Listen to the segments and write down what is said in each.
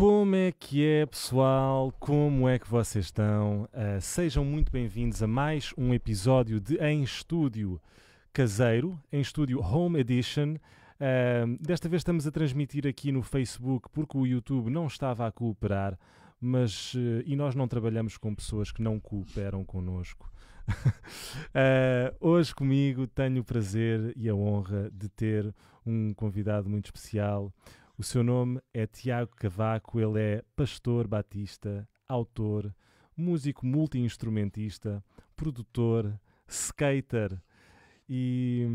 Como é que é, pessoal? Como é que vocês estão? Uh, sejam muito bem-vindos a mais um episódio de Em Estúdio Caseiro, em Estúdio Home Edition. Uh, desta vez estamos a transmitir aqui no Facebook porque o YouTube não estava a cooperar, mas uh, e nós não trabalhamos com pessoas que não cooperam connosco. hoje comigo tenho o prazer e a honra de ter um convidado muito especial. O seu nome é Tiago Cavaco, ele é pastor batista, autor, músico multiinstrumentista, produtor, skater, e,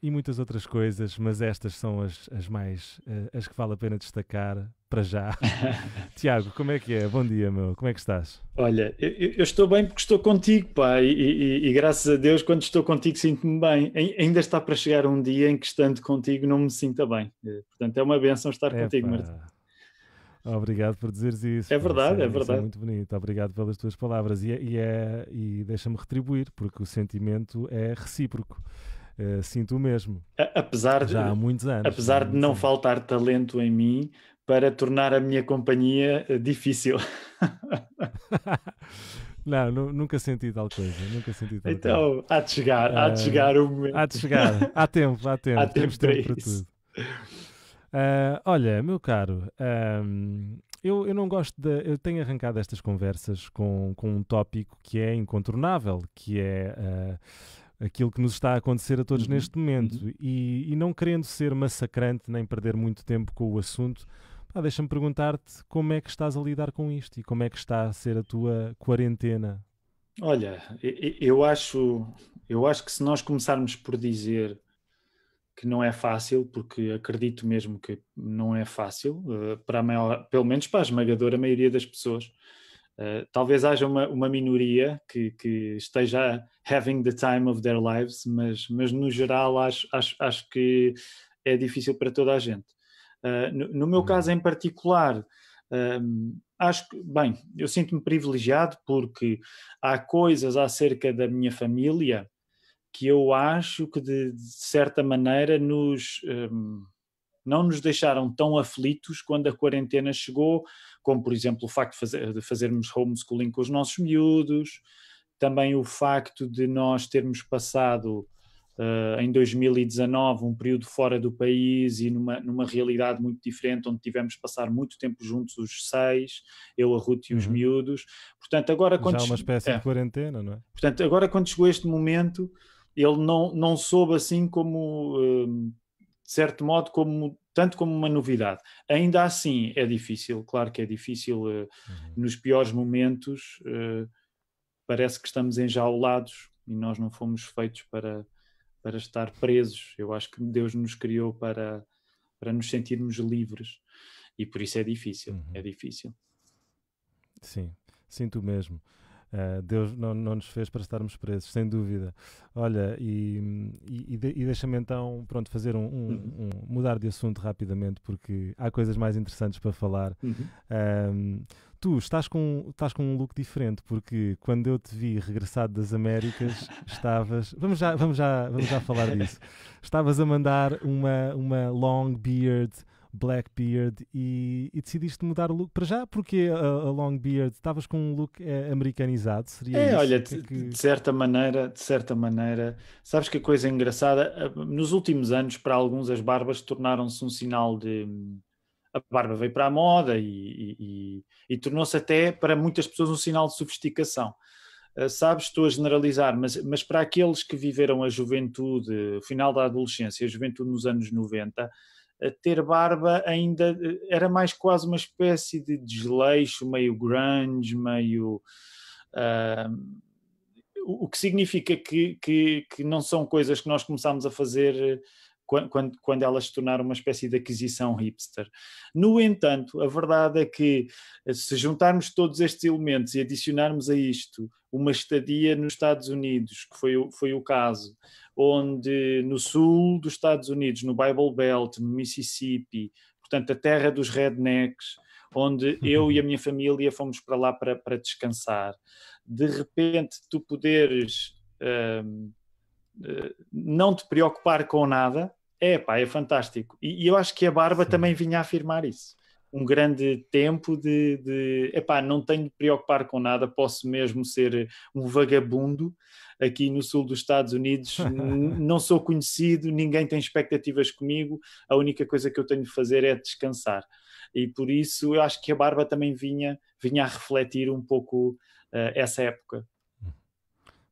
e muitas outras coisas, mas estas são as, as mais, eh, as que vale a pena destacar para já. Tiago, como é que é? Bom dia, meu. Como é que estás? Olha, eu, eu estou bem porque estou contigo, pá, e, e, e graças a Deus, quando estou contigo, sinto-me bem. Ainda está para chegar um dia em que, estando contigo, não me sinta bem. Eh, portanto, é uma benção estar Epa. contigo, Marta. Obrigado por dizeres isso. É verdade, isso é, é, verdade. é muito bonito. Obrigado pelas tuas palavras. E, é, e, é, e deixa-me retribuir, porque o sentimento é recíproco. Uh, sinto o mesmo. A, apesar de, Já há muitos anos. Apesar de não anos. É? faltar talento em mim para tornar a minha companhia eh, difícil. Não, nunca senti tal coisa. Nunca senti tal então, coisa. há de chegar, há de eh, chegar o momento. Há de chegar, há tempo, há tempo. Há tempo Temos tempo para, para tudo. Uh, olha, meu caro, eu, eu não gosto de. Eu tenho arrancado estas conversas com, com um tópico que é incontornável, que é. Uh, aquilo que nos está a acontecer a todos uhum. neste momento. Uhum. E, e, não querendo ser massacrante nem perder muito tempo com o assunto, ah, deixa-me perguntar-te como é que estás a lidar com isto e como é que está a ser a tua quarentena. Olha, eu acho, eu acho que se nós começarmos por dizer que não é fácil, porque acredito mesmo que não é fácil, eh, para maior, pelo menos para a esmagadora maioria das pessoas. Uh, talvez haja uma, uma minoria que, que, esteja having the time of their lives, mas, mas no geral acho, acho, acho que é difícil para toda a gente. Uh, no, no, meu uhum. caso em particular, uh, acho que, bem, eu sinto-me privilegiado porque há coisas acerca da minha família que eu acho que de, de certa maneira nos um, não nos deixaram tão aflitos quando a quarentena chegou, como por exemplo o facto de, fazer, de fazermos homeschooling com os nossos miúdos, também o facto de nós termos passado uh, em 2019 um período fora do país e numa, numa realidade muito diferente, onde tivemos de passar muito tempo juntos os seis, eu, a Ruth e os uhum. miúdos. Portanto, agora quando... Já uma espécie é, de quarentena, não é? Portanto, agora quando chegou este momento ele não, não soube assim como, hum, de certo modo, como tanto como uma novidade. Ainda assim é difícil, claro que é difícil eh, uhum. nos piores momentos, eh, parece que estamos enjaulados e nós não fomos feitos para, para estar presos. Eu acho que Deus nos criou para, para nos sentirmos livres e por isso é difícil, é uhum. é difícil. Sim, sinto mesmo. Uh, Deus não, não nos fez para estarmos presos, sem dúvida. Olha, e, e, e deixa-me então, pronto, fazer um, um, uhum. um, mudar de assunto rapidamente, porque há coisas mais interessantes para falar. Uhum. tu estás com, estás com um look diferente, porque quando eu te vi regressado das Américas, estavas. Vamos já, vamos já, vamos já falar disso. Estavas a mandar uma, uma long beard Blackbeard e, e, decidiste mudar o look para já? Porque a, uh, a Longbeard estavas com um look é, americanizado? Seria é, isso? olha, que, é que... de certa maneira, de certa maneira, sabes que a coisa é engraçada, nos últimos anos, para alguns, as barbas tornaram-se um sinal de a barba veio para a moda e, e, e, e tornou-se até para muitas pessoas um sinal de sofisticação. Uh, sabes, estou a generalizar, mas, mas para aqueles que viveram a juventude, o final da adolescência, a juventude nos anos 90, ter barba ainda eh, era mais quase uma espécie de desleixo, meio grunge, meio. Uh, o que significa que, que, que, não são coisas que nós começámos a fazer eh, quando, quando, elas se tornaram uma espécie de aquisição hipster. No entanto, a verdade é que eh, se juntarmos todos estes elementos e adicionarmos a isto uma estadia nos Estados Unidos, que foi, foi o caso, onde no sul dos Estados Unidos, no Bible Belt, no Mississippi, portanto, a terra dos rednecks, onde eu e a minha família fomos para lá para, para descansar. De repente, tu poderes hum, eh, não te preocupar com nada, é pá, é fantástico. E, e eu acho que a Barba Sim. também vinha afirmar isso. Um grande tempo de, de epá, não tenho de preocupar com nada, posso mesmo ser um vagabundo, aqui no sul dos Estados Unidos, não sou conhecido, ninguém tem expectativas comigo, a única coisa que eu tenho de fazer é descansar. E por isso eu acho que a barba também vinha, vinha a refletir um pouco uh, essa época.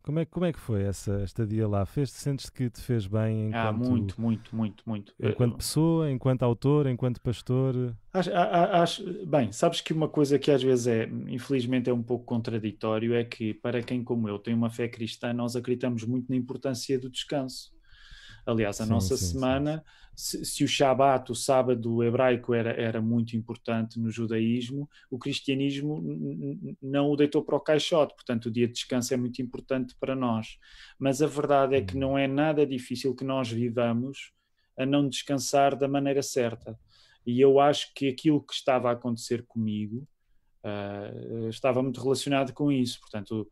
Como é, como é que foi essa estadia lá? Fez, sentes que te fez bem ah, enquanto... Ah, muito, muito, muito, muito. Eh, enquanto pessoa, enquanto autor, enquanto pastor? Acho, acho, bem, sabes que uma coisa que às vezes é, infelizmente é um pouco contraditório, é que para quem como eu tem uma fé cristã, nós acreditamos muito na importância do descanso. Aliás, a sim, nossa sim, semana, sim. Se, se, o Shabat, o sábado hebraico, era, era muito importante no judaísmo, o cristianismo não o deitou para o caixote, portanto, o dia de descanso é muito importante para nós. Mas a verdade é que hum. não é nada difícil que nós vivamos a não descansar da maneira certa. E eu acho que aquilo que estava a acontecer comigo uh, estava muito relacionado com isso. Portanto,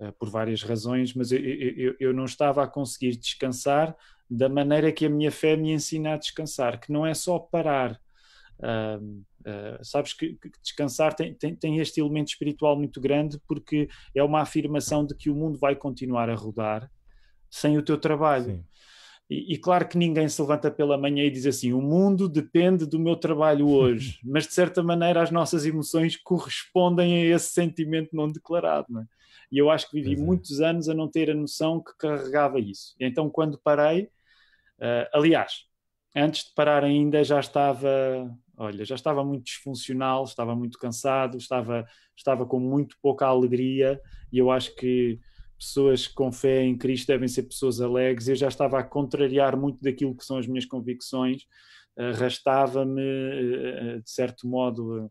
ah, por várias razões, mas eu, eu, eu, não estava a conseguir descansar da maneira que a minha fé me ensina a descansar, que não é só parar. Uh, uh, sabes que, que descansar tem, tem, tem, este elemento espiritual muito grande porque é uma afirmação de que o mundo vai continuar a rodar sem o teu trabalho. E, e, claro que ninguém se levanta pela manhã e diz assim: o mundo depende do meu trabalho hoje, mas de certa maneira as nossas emoções correspondem a esse sentimento não declarado. Não é? E eu acho que vivi é. muitos anos a não ter a noção que carregava isso. Então, quando parei, Uh, aliás, antes de parar ainda já estava, olha, já estava muito disfuncional, estava muito cansado, estava, estava com muito pouca alegria e eu acho que pessoas com fé em Cristo devem ser pessoas alegres. Eu já estava a contrariar muito daquilo que são as minhas convicções, arrastava-me, eh, eh, de certo modo,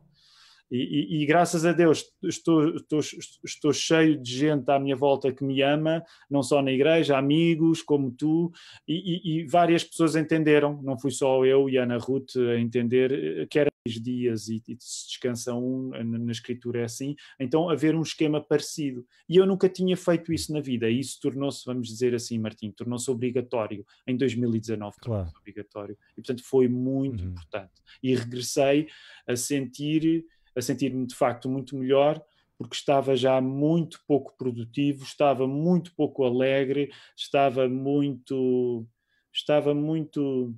e, e, e, graças a Deus estou, estou, estou, cheio de gente à minha volta que me ama, não só na igreja, amigos como tu, e, e várias pessoas entenderam, não fui só eu e Ana Ruth a entender, eh, que era três dias e, e se descansa um, na escritura é assim, então haver um esquema parecido. E eu nunca tinha feito isso na vida, e isso tornou-se, vamos dizer assim, Martim, tornou-se obrigatório em 2019, claro. obrigatório. E portanto foi muito uhum. importante. E regressei a sentir a sentir-me de facto muito melhor, porque estava já muito pouco produtivo, estava muito pouco alegre, estava muito estava muito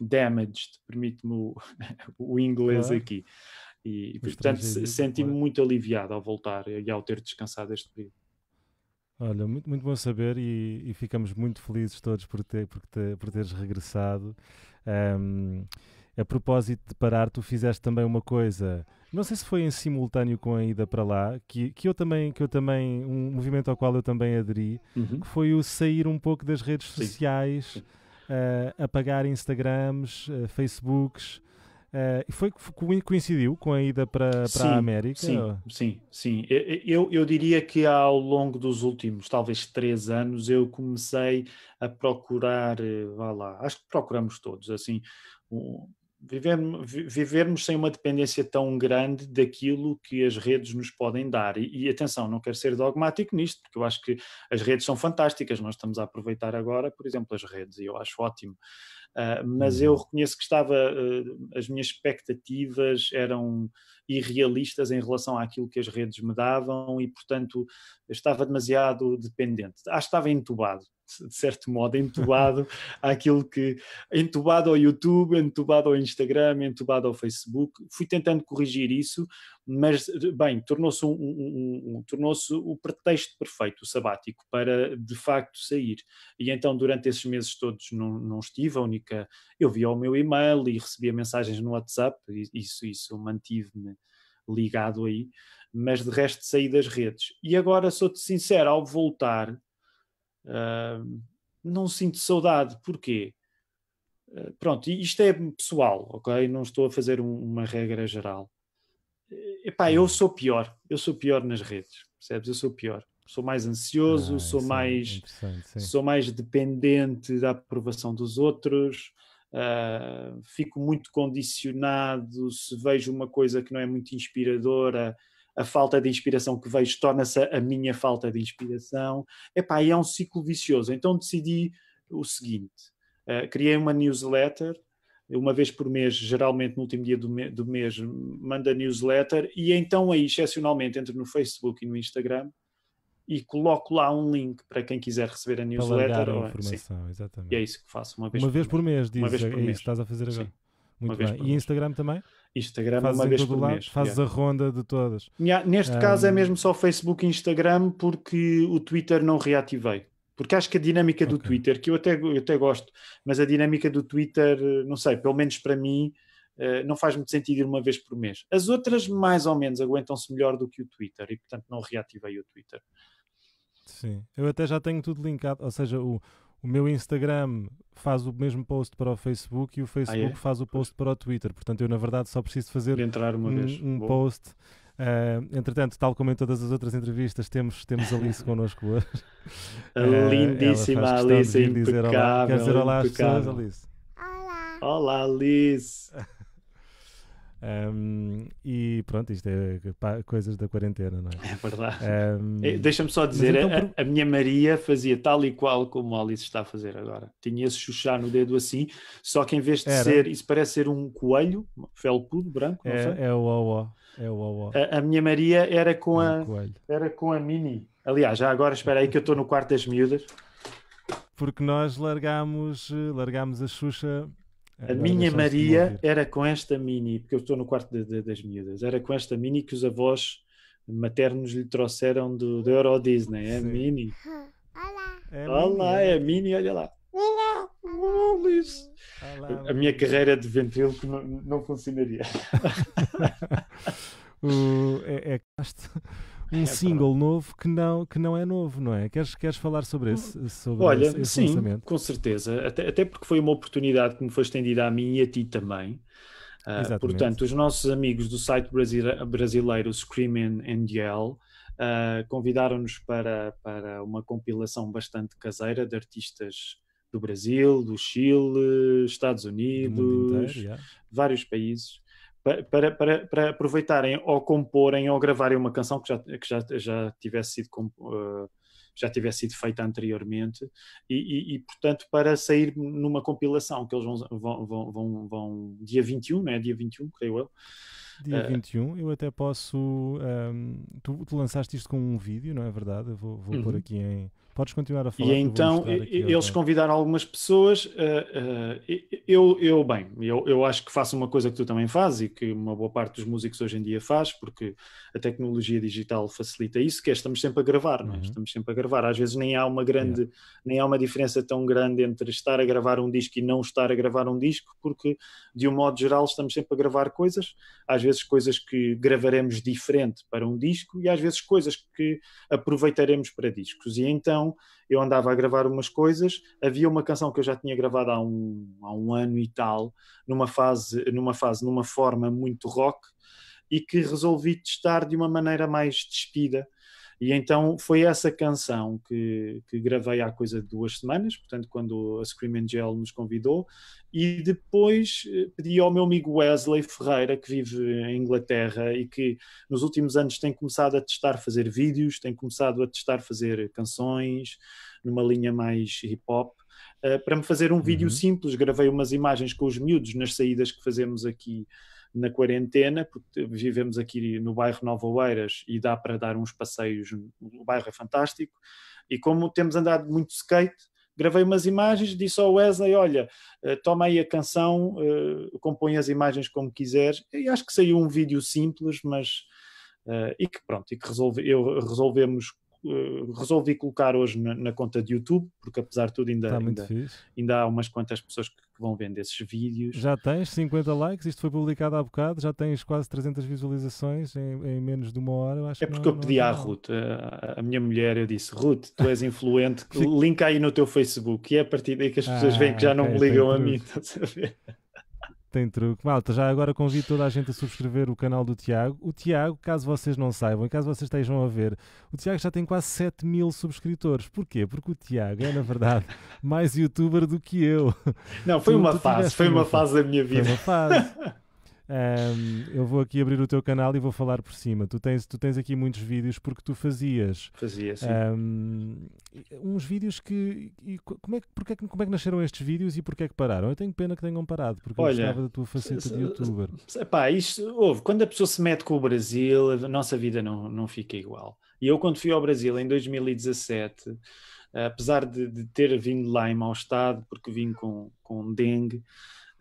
damaged, permite-me o, o, inglês claro. aqui. E, portanto, senti-me claro. muito aliviado ao voltar e ao ter descansado este período. Olha, muito, muito bom saber e, e ficamos muito felizes todos por, ter, por, ter, por teres regressado. Um, a propósito de parar, tu fizeste também uma coisa não sei se foi em simultâneo com a ida para lá, que, que eu também, que eu também, um movimento ao qual eu também aderi, uhum. que foi o sair um pouco das redes sociais, uh, apagar Instagrams, uh, Facebooks. Uh, foi coincidiu com a ida para, para sim, a América? Sim, sim, sim. Eu, eu diria que ao longo dos últimos talvez três anos eu comecei a procurar, vá lá, acho que procuramos todos, assim, viver, vivermos sem uma dependência tão grande daquilo que as redes nos podem dar. E, e, atenção, não quero ser dogmático nisto, porque eu acho que as redes são fantásticas. Nós estamos a aproveitar agora, por exemplo, as redes, e eu acho ótimo. Uh, mas eu uhum. reconheço que estava, uh, as minhas expectativas eram irrealistas em relação àquilo que as redes me davam e, portanto, estava demasiado dependente. Acho que estava entubado de certo modo, entubado àquilo que. entubado ao YouTube, entubado ao Instagram, entubado ao Facebook. Fui tentando corrigir isso, mas, bem, tornou-se um, um, um, tornou-se o pretexto perfeito, o sabático, para de facto sair. E então, durante esses meses todos, não, não estive. A única. Eu via o meu e-mail e recebia mensagens no WhatsApp, isso, isso mantive-me ligado aí, mas de resto saí das redes. E agora, sou-te sincero, ao voltar não sinto saudade. Porquê? Ah, pronto, isto é pessoal, ok? Não estou a fazer um, uma regra geral. Eh, epá, eu sou pior. Eu sou pior nas redes, percebes? Eu sou pior. Sou mais ansioso, ah, sou, mais, sou mais dependente da aprovação dos outros. Uh, fico muito condicionado se vejo uma coisa que não é muito inspiradora a falta de inspiração que vejo torna-se a minha falta de inspiração. Epá, e é um ciclo vicioso. Então decidi o seguinte: uh, criei uma newsletter, uma vez por mês, geralmente no último dia do, me do mês, manda newsletter, e então aí, excepcionalmente, entro no Facebook e no Instagram e coloco lá um link para quem quiser receber a newsletter. informação, exatamente. E é isso que faço uma vez, uma por, vez mês. por mês. Diz, uma vez é por é mês. isso que estás a fazer agora. Sim. Muito bem. E Instagram também? Instagram fazes uma vez por mês. Fazes yeah. a ronda de todas. Yeah, neste um... caso é mesmo só Facebook e Instagram porque o Twitter não reativei. Porque acho que a dinâmica do okay. Twitter, que eu até, eu até gosto, mas a dinâmica do Twitter, não sei, pelo menos para mim, eh, não faz muito sentido ir uma vez por mês. As outras, mais ou menos, aguentam-se melhor do que o Twitter e, portanto, não reativei o Twitter. Sim, eu até já tenho tudo linkado, ou seja, o, o meu Instagram faz o mesmo post para o Facebook e o Facebook ah, é? faz o post para o Twitter. Portanto, eu na verdade só preciso fazer um, um post. Uh, entretanto, tal como em todas as outras entrevistas, temos, temos a Alice connosco hoje. A uh, lindíssima Alice, impecável. Dizer olá, quer dizer olá impecável. às pessoas, Alice? Olá. Olá, Alice. Um, e pronto, isto é coisas da quarentena, não é? É verdade. Um, é, Deixa-me só dizer, então, a, a, minha Maria fazia tal e qual como a Alice está a fazer agora. Tinha esse chuchá no dedo assim, só que em vez de era. ser, isso parece ser um coelho, felpudo, branco, não é, sei. É o ó, é o ó. A, a, minha Maria era com, a, era com a Mini. Aliás, já agora espera aí que eu estou no quarto das miúdas. Porque nós largamos eh, largámos a Xuxa é, a minha Maria era com esta mini, porque eu estou no quarto de, de, das miúdas, era com esta mini que os avós maternos lhe trouxeram do, do Euro Disney. É a mini. Olá! É Olá, mini, é, é mini, olha lá. Olá, olá Olá, a minha carreira é de ventríloco não, não funcionaria. é, é casto um é, single novo que não, que não é novo, não é? Queres, queres falar sobre esse, sobre Olha, esse, esse sim, lançamento? com certeza. Até, até porque foi uma oportunidade que me foi estendida a mim e a ti também. Uh, portanto, os nossos amigos do site brasileiro Screaming NDL uh, ah, convidaram-nos para, para uma compilação bastante caseira de artistas do Brasil, do Chile, Estados Unidos, inteiro, yeah. vários países para, para, para aproveitarem ou comporem ou gravarem uma canção que já, que já, já tivesse sido eh, já tivesse sido feita anteriormente e, e, e, portanto para sair numa compilação que eles vão, vão, vão, vão, dia 21, é? Né? dia 21, creio eu. Dia uh, eh, 21, eu até posso. Um, ehm, tu, tu, lançaste isto com um vídeo, não é verdade? Eu vou, vou uh -huh. pôr uhum. aqui em, Podes continuar a falar. Então, e então eles convidaram algumas pessoas. Uh, uh, eu, eu, bem, eu, eu acho que faço uma coisa que tu também fazes e que uma boa parte dos músicos hoje em dia faz, porque a tecnologia digital facilita isso, que é estamos sempre a gravar, não é? Uhum. Estamos sempre a gravar. Às vezes nem há uma grande, yeah. nem há uma diferença tão grande entre estar a gravar um disco e não estar a gravar um disco, porque de um modo geral estamos sempre a gravar coisas, às vezes coisas que gravaremos diferente para um disco e às vezes coisas que aproveitaremos para discos. E então então eu andava a gravar umas coisas. Havia uma canção que eu já tinha gravado há um, há um ano e tal, numa fase, numa fase, numa forma muito rock, e que resolvi testar de uma maneira mais despida e então foi essa canção que, que gravei há coisa de duas semanas, portanto, quando a Scream Angel nos convidou, e depois eh, pedi ao meu amigo Wesley Ferreira, que vive em Inglaterra e que nos últimos anos tem começado a testar fazer vídeos, tem começado a testar fazer canções numa linha mais hip hop. Uh, eh, para me fazer um uhum. vídeo simples, gravei umas imagens com os miúdos nas saídas que fazemos aqui na quarentena, porque vivemos aqui no bairro Nova Oeiras e dá para dar uns passeios, o bairro é fantástico, e como temos andado muito skate, gravei umas imagens, disse ao Wesley, olha, eh, toma aí a canção, eh, compõe as imagens como quiseres, e acho que saiu um vídeo simples, mas... Eh, e que pronto, e que resolve, eu, resolvemos eh, resolvi colocar hoje na, na, conta de YouTube, porque apesar de tudo ainda, tá ainda, ainda, há umas quantas pessoas que, que, vão vendo esses vídeos. Já tens 50 likes, isto foi publicado há bocado, já tens quase 300 visualizações em, em menos de uma hora. Eu acho é porque não, eu pedi é à Ruth, eh, a, a, minha mulher, eu disse, Ruth, tu és influente, linka aí no teu Facebook, e é a partir daí que as pessoas ah, veem que já okay, não me ligam a mim, estás a ver? tem truque. Malta, já agora convido toda a gente a subscrever o canal do Tiago. O Tiago, caso vocês não saibam e caso vocês estejam a ver, o Tiago já tem quase 7 mil subscritores. Porquê? Porque o Tiago é, na verdade, mais youtuber do que eu. Não, foi tu, uma tu fase, foi uma fase da minha vida. Foi uma fase. Um, eu vou aqui abrir o teu canal e vou falar por cima. Tu tens, tu tens aqui muitos vídeos porque tu fazias. Fazia, sim. Um, uns vídeos que. E, como, é, porque é que como é que nasceram estes vídeos e porque é que pararam? Eu tenho pena que tenham parado, porque Olha, eu gostava da tua faceta de youtuber. Epá, isto houve. Quando a pessoa se mete com o Brasil, a nossa vida não, não fica igual. E eu, quando fui ao Brasil em 2017 apesar de, de, ter vindo lá em mau estado, porque vim com, com dengue,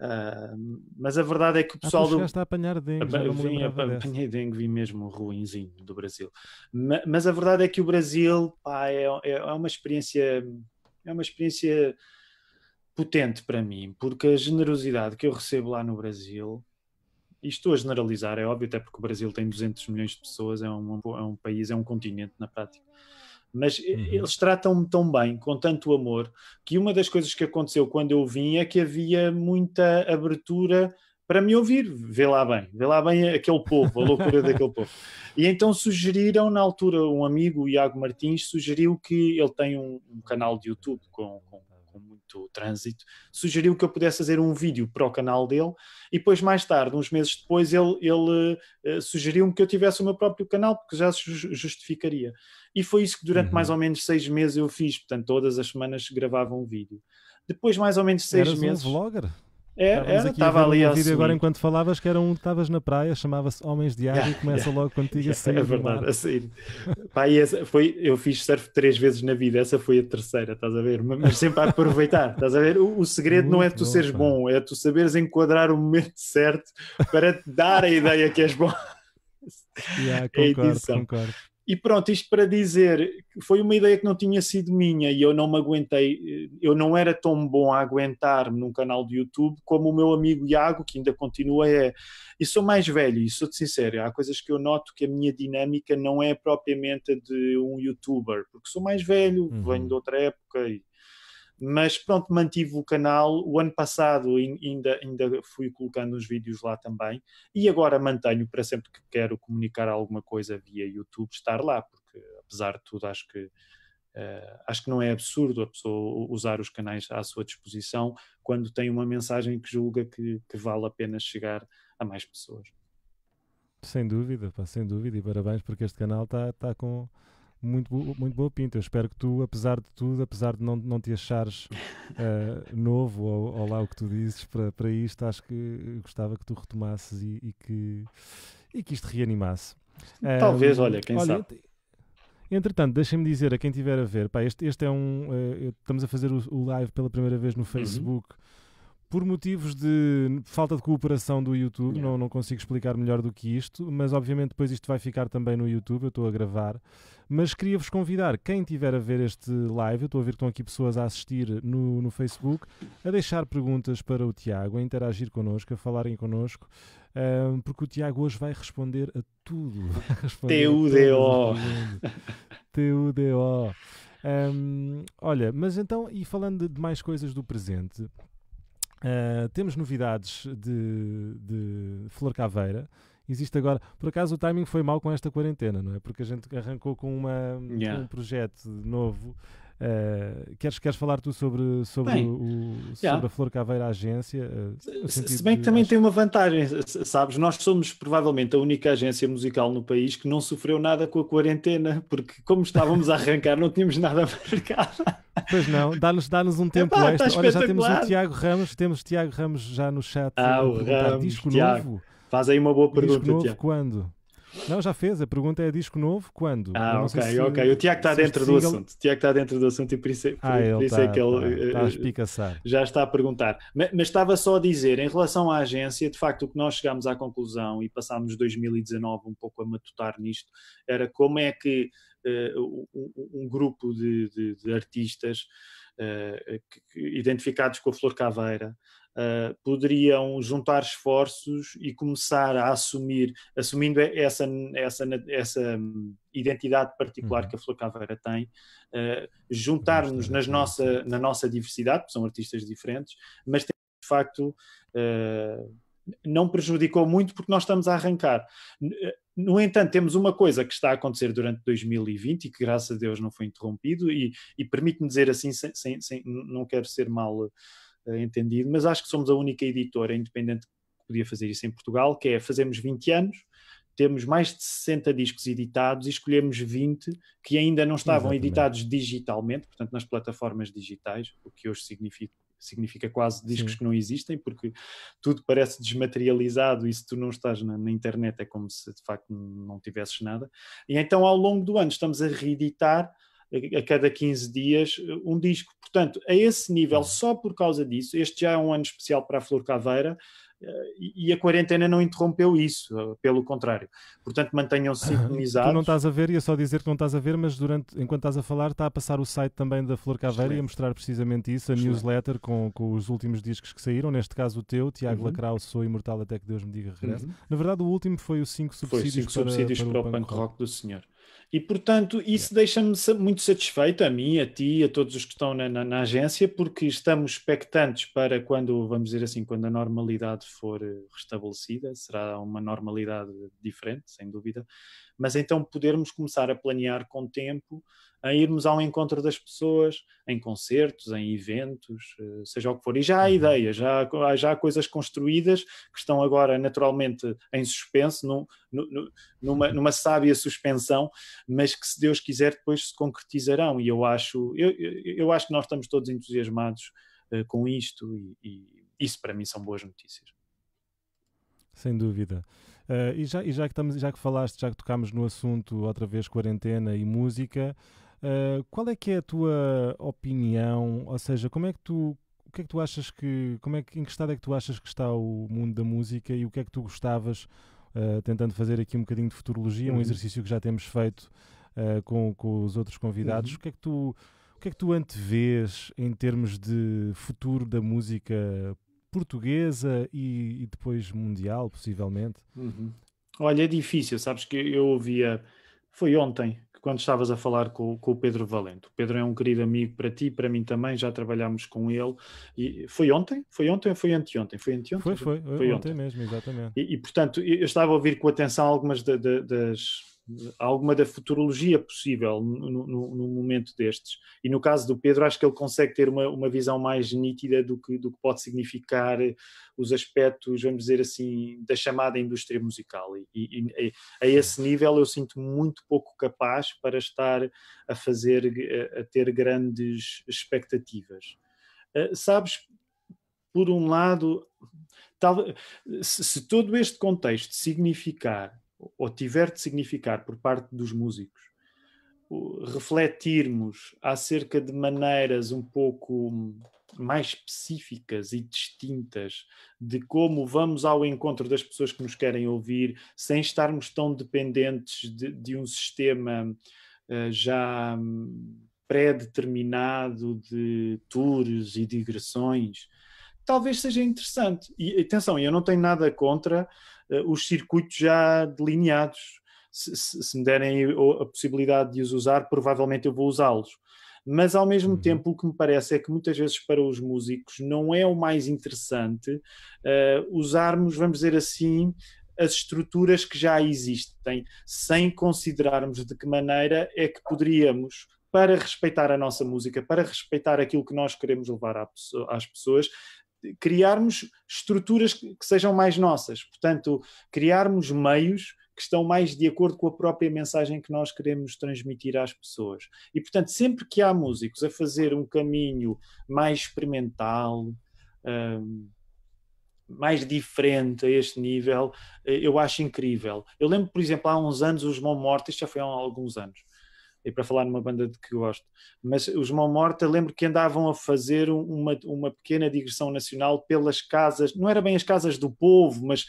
Uh, mas a verdade é que o ah, pessoal ah, tu está a apanhar dengue. A, vim, apanhei dengue, vi mesmo ruinzinho do Brasil. Mas, mas a verdade é que o Brasil pá, é, é, é uma experiência. É uma experiência potente para mim, porque a generosidade que eu recebo lá no Brasil, e estou a generalizar, é óbvio, até porque o Brasil tem 200 milhões de pessoas, é um, é um país, é um continente na prática mas uhum. eles tratam-me tão bem, com tanto amor, que uma das coisas que aconteceu quando eu vim é que havia muita abertura para me ouvir, vê lá bem, vê lá bem aquele povo, a loucura daquele povo. E então sugeriram, na altura, um amigo, o Iago Martins, sugeriu que ele tem um, um canal de YouTube com, com, com, muito trânsito, sugeriu que eu pudesse fazer um vídeo para o canal dele e depois, mais tarde, uns meses depois, ele, ele uh, sugeriu-me que eu tivesse o meu próprio canal, porque já se justificaria. E foi isso que durante uhum. mais ou menos seis meses eu fiz. Portanto, todas as semanas gravava um vídeo. Depois, mais ou menos seis Eras meses. Um vlogger? É, era, estava ali um vídeo agora enquanto falavas que era um que estavas na praia, chamava-se Homens de Água yeah, e começa yeah, logo contigo yeah, a sair. É verdade, a sair. Pá, essa foi, eu fiz surf três vezes na vida, essa foi a terceira, estás a ver? Mas sempre a aproveitar, estás a ver? O, o segredo Muito não é tu bom, seres pá. bom, é tu saberes enquadrar o momento certo para te dar a ideia que és bom. Yeah, é concordo, é concordo. E pronto, isto para dizer que foi uma ideia que não tinha sido minha e eu não me aguentei, eh, eu não era tão bom a aguentar-me num canal de YouTube como o meu amigo Iago, que ainda continua é. E sou mais velho, e sou-te sincero, há coisas que eu noto que a minha dinâmica não é propriamente de um YouTuber, porque sou mais velho, uhum. venho de outra época e mas pronto, mantive o canal. O ano passado ainda, ainda fui colocando uns vídeos lá também e agora mantenho para sempre que quero comunicar alguma coisa via YouTube, estar lá, porque apesar de tudo acho que. Uh, acho que não é absurdo a pessoa usar os canais à sua disposição quando tem uma mensagem que julga que, que vale a pena chegar a mais pessoas. Sem dúvida, pá, sem dúvida, e parabéns porque este canal está tá com, muito, muito boa pinta. Eu espero que tu, apesar de tudo, apesar de não, não te achares uh, novo ou, ou, lá o que tu dizes para, para isto, acho que gostava que tu retomasses e, e que, e que isto reanimasse. Talvez, olha, quem olha, sabe. Entretanto, deixem-me dizer a quem estiver a ver, pá, este, este é um. Uh, estamos a fazer o, o, live pela primeira vez no uhum. Facebook. Uhum. Por motivos de falta de cooperação do YouTube, yeah. não, não consigo explicar melhor do que isto, mas obviamente depois isto vai ficar também no YouTube, eu estou a gravar. Mas queria-vos convidar, quem tiver a ver este live, eu estou a ver que estão aqui pessoas a assistir no, no Facebook, a deixar perguntas para o Tiago, a interagir connosco, a falarem connosco, um, porque o Tiago hoje vai responder a tudo. TUDO! TUDO! Um, olha, mas então, e falando de mais coisas do presente, uh, temos novidades de, de Flor Caveira existe agora. Por acaso o timing foi mal com esta quarentena, não é? Porque a gente arrancou com, uma, yeah. um projeto novo. Uh, queres, queres falar tu sobre, sobre, bem, o, sobre a Flor Caveira Agência? Eh, se, se bem que também acho... tem uma vantagem, sabes? Nós somos provavelmente a única agência musical no país que não sofreu nada com a quarentena, porque como estávamos a arrancar, não tínhamos nada marcado. Pois não, dá-nos dá, -nos, um tempo Epá, tá extra. Olha, já temos o Tiago Ramos, temos Tiago Ramos já no chat. Ah, o Ramos, disco Tiago. novo. Faz aí uma boa pergunta, disco novo, Tiago. quando? Não, já fez. A pergunta é disco novo, quando? Ah, ok, se, ok. O Tiago está dentro do single... assunto. O Tiago está dentro do assunto e por isso, é- por, ah, por isso é tá, é que ele tá, tá eh, já está a perguntar. Mas, mas, estava só a dizer, em relação à agência, de facto, o que nós chegámos à conclusão e passámos 2019 um pouco a matutar nisto, era como é que uh, eh, um, um, grupo de, de, de artistas eh, identificados com a flor caveira, Uh, poderiam juntar esforços e começar a assumir, assumindo essa, essa, essa identidade particular uhum. que a Flor Caveira tem, uh, juntar-nos nas nossa, na nossa diversidade, porque são artistas diferentes, mas tem, de facto. Uh, não prejudicou muito porque nós estamos a arrancar. No entanto, temos uma coisa que está a acontecer durante 2020 e que, graças a Deus, não foi interrompido, e, e permite-me dizer assim, sem, sem, sem, não quero ser mal uh, entendido, mas acho que somos a única editora independente que podia fazer isso em Portugal, que é fazemos 20 anos, temos mais de 60 discos editados e escolhemos 20 que ainda não estavam Exatamente. editados digitalmente, portanto nas plataformas digitais, o que hoje significa significa quase discos Sim. que não existem, porque tudo parece desmaterializado e se tu não estás na, na, internet é como se de facto não tivesses nada. E então ao longo do ano estamos a reeditar a, a cada 15 dias eh, um disco. Portanto, a esse nível, uhum. só por causa disso, este já é um ano especial para a Flor Caveira, e a quarentena não interrompeu isso, pelo contrário. Portanto, mantenham-se sintonizados. Ah, tu não estás a ver, ia é só dizer que não estás a ver, mas durante, enquanto estás a falar, está a passar o site também da Flor Caveira e a mostrar precisamente isso, a Excelente. newsletter com, com, os últimos discos que saíram, neste caso o teu, Tiago uhum. Lacrau, Sou Imortal até que Deus me diga regresso Uhum. Na verdade, o último foi o 5 subsídios, foi cinco para, subsídios para, para, para o punk rock, rock do senhor. E, portanto, isso deixa-me muito satisfeito, a mim, a ti, a todos os que estão na, na, na, agência, porque estamos expectantes para quando, vamos dizer assim, quando a normalidade for eh, restabelecida, será uma normalidade diferente, sem dúvida, mas então podermos começar a planear com tempo, a irmos ao encontro das pessoas, em concertos, em eventos, eh, seja o que for. E já há uhum. ideias, já há, já há coisas construídas que estão agora naturalmente em suspenso, numa, numa sábia suspensão, mas que se Deus quiser depois se concretizarão. E eu acho, eu, eu acho que nós estamos todos entusiasmados uh, com isto e, e isso para mim são boas notícias. Sem dúvida. Uh, e, já, e já, que estamos, já que falaste, já que tocámos no assunto outra vez quarentena e música, uh, qual é que é a tua opinião? Ou seja, como é que tu o que é que tu achas que como é que em que estado é que tu achas que está o mundo da música e o que é que tu gostavas uh, tentando fazer aqui um bocadinho de futurologia, uhum. um exercício que já temos feito com, com os outros convidados. Uhum. O que é que tu o que é que tu antevês em termos de futuro da música portuguesa e, e depois mundial, possivelmente? Uhum. Olha, é difícil, sabes que eu ouvia, foi ontem, quando estavas a falar com, com, o Pedro Valente. O Pedro é um querido amigo para ti, para mim também, já trabalhámos com ele. E foi ontem? Foi ontem ou foi anteontem? Foi anteontem? Foi, foi, foi, foi ontem, ontem, mesmo, exatamente. E, e, portanto, eu estava a ouvir com atenção algumas de, de, das alguma da futurologia possível no, no, no, momento destes. E no caso do Pedro, acho que ele consegue ter uma, uma visão mais nítida do que, do que pode significar eh, os aspectos, vamos dizer assim, da chamada indústria musical. E, e, e a esse nível eu sinto muito pouco capaz para estar a fazer, eh, a, ter grandes expectativas. Uh, sabes, por um lado, tal, se, se todo este contexto significar ou tiver de significar por parte dos músicos, refletirmos acerca de maneiras um pouco mais específicas e distintas de como vamos ao encontro das pessoas que nos querem ouvir, sem estarmos tão dependentes de, de um sistema uh, já hum, pré-determinado de tours e digressões, talvez seja interessante. E atenção, eu não tenho nada contra eh, os circuitos já delineados. Se, se, se me derem a possibilidade de os usar, provavelmente eu vou usá-los mas ao mesmo uhum. tempo o que me parece é que muitas vezes para os músicos não é o mais interessante uh, usarmos, vamos dizer assim, as estruturas que já existem, sem considerarmos de que maneira é que poderíamos. Para respeitar a nossa música, para respeitar aquilo que nós queremos levar às pessoas, criarmos estruturas que, que sejam mais nossas. Portanto, criarmos meios que estão mais de acordo com a própria mensagem que nós queremos transmitir às pessoas. E, portanto, sempre que há músicos a fazer um caminho mais experimental, um, mais diferente a este nível, eh, eu acho incrível. Eu lembro, por exemplo, há uns anos, os Mão Mortis, já foi há alguns anos, e para falar numa banda de que gosto. Mas os Mão Morta, lembro que andavam a fazer uma, uma pequena digressão nacional pelas casas, não era bem as casas do povo, mas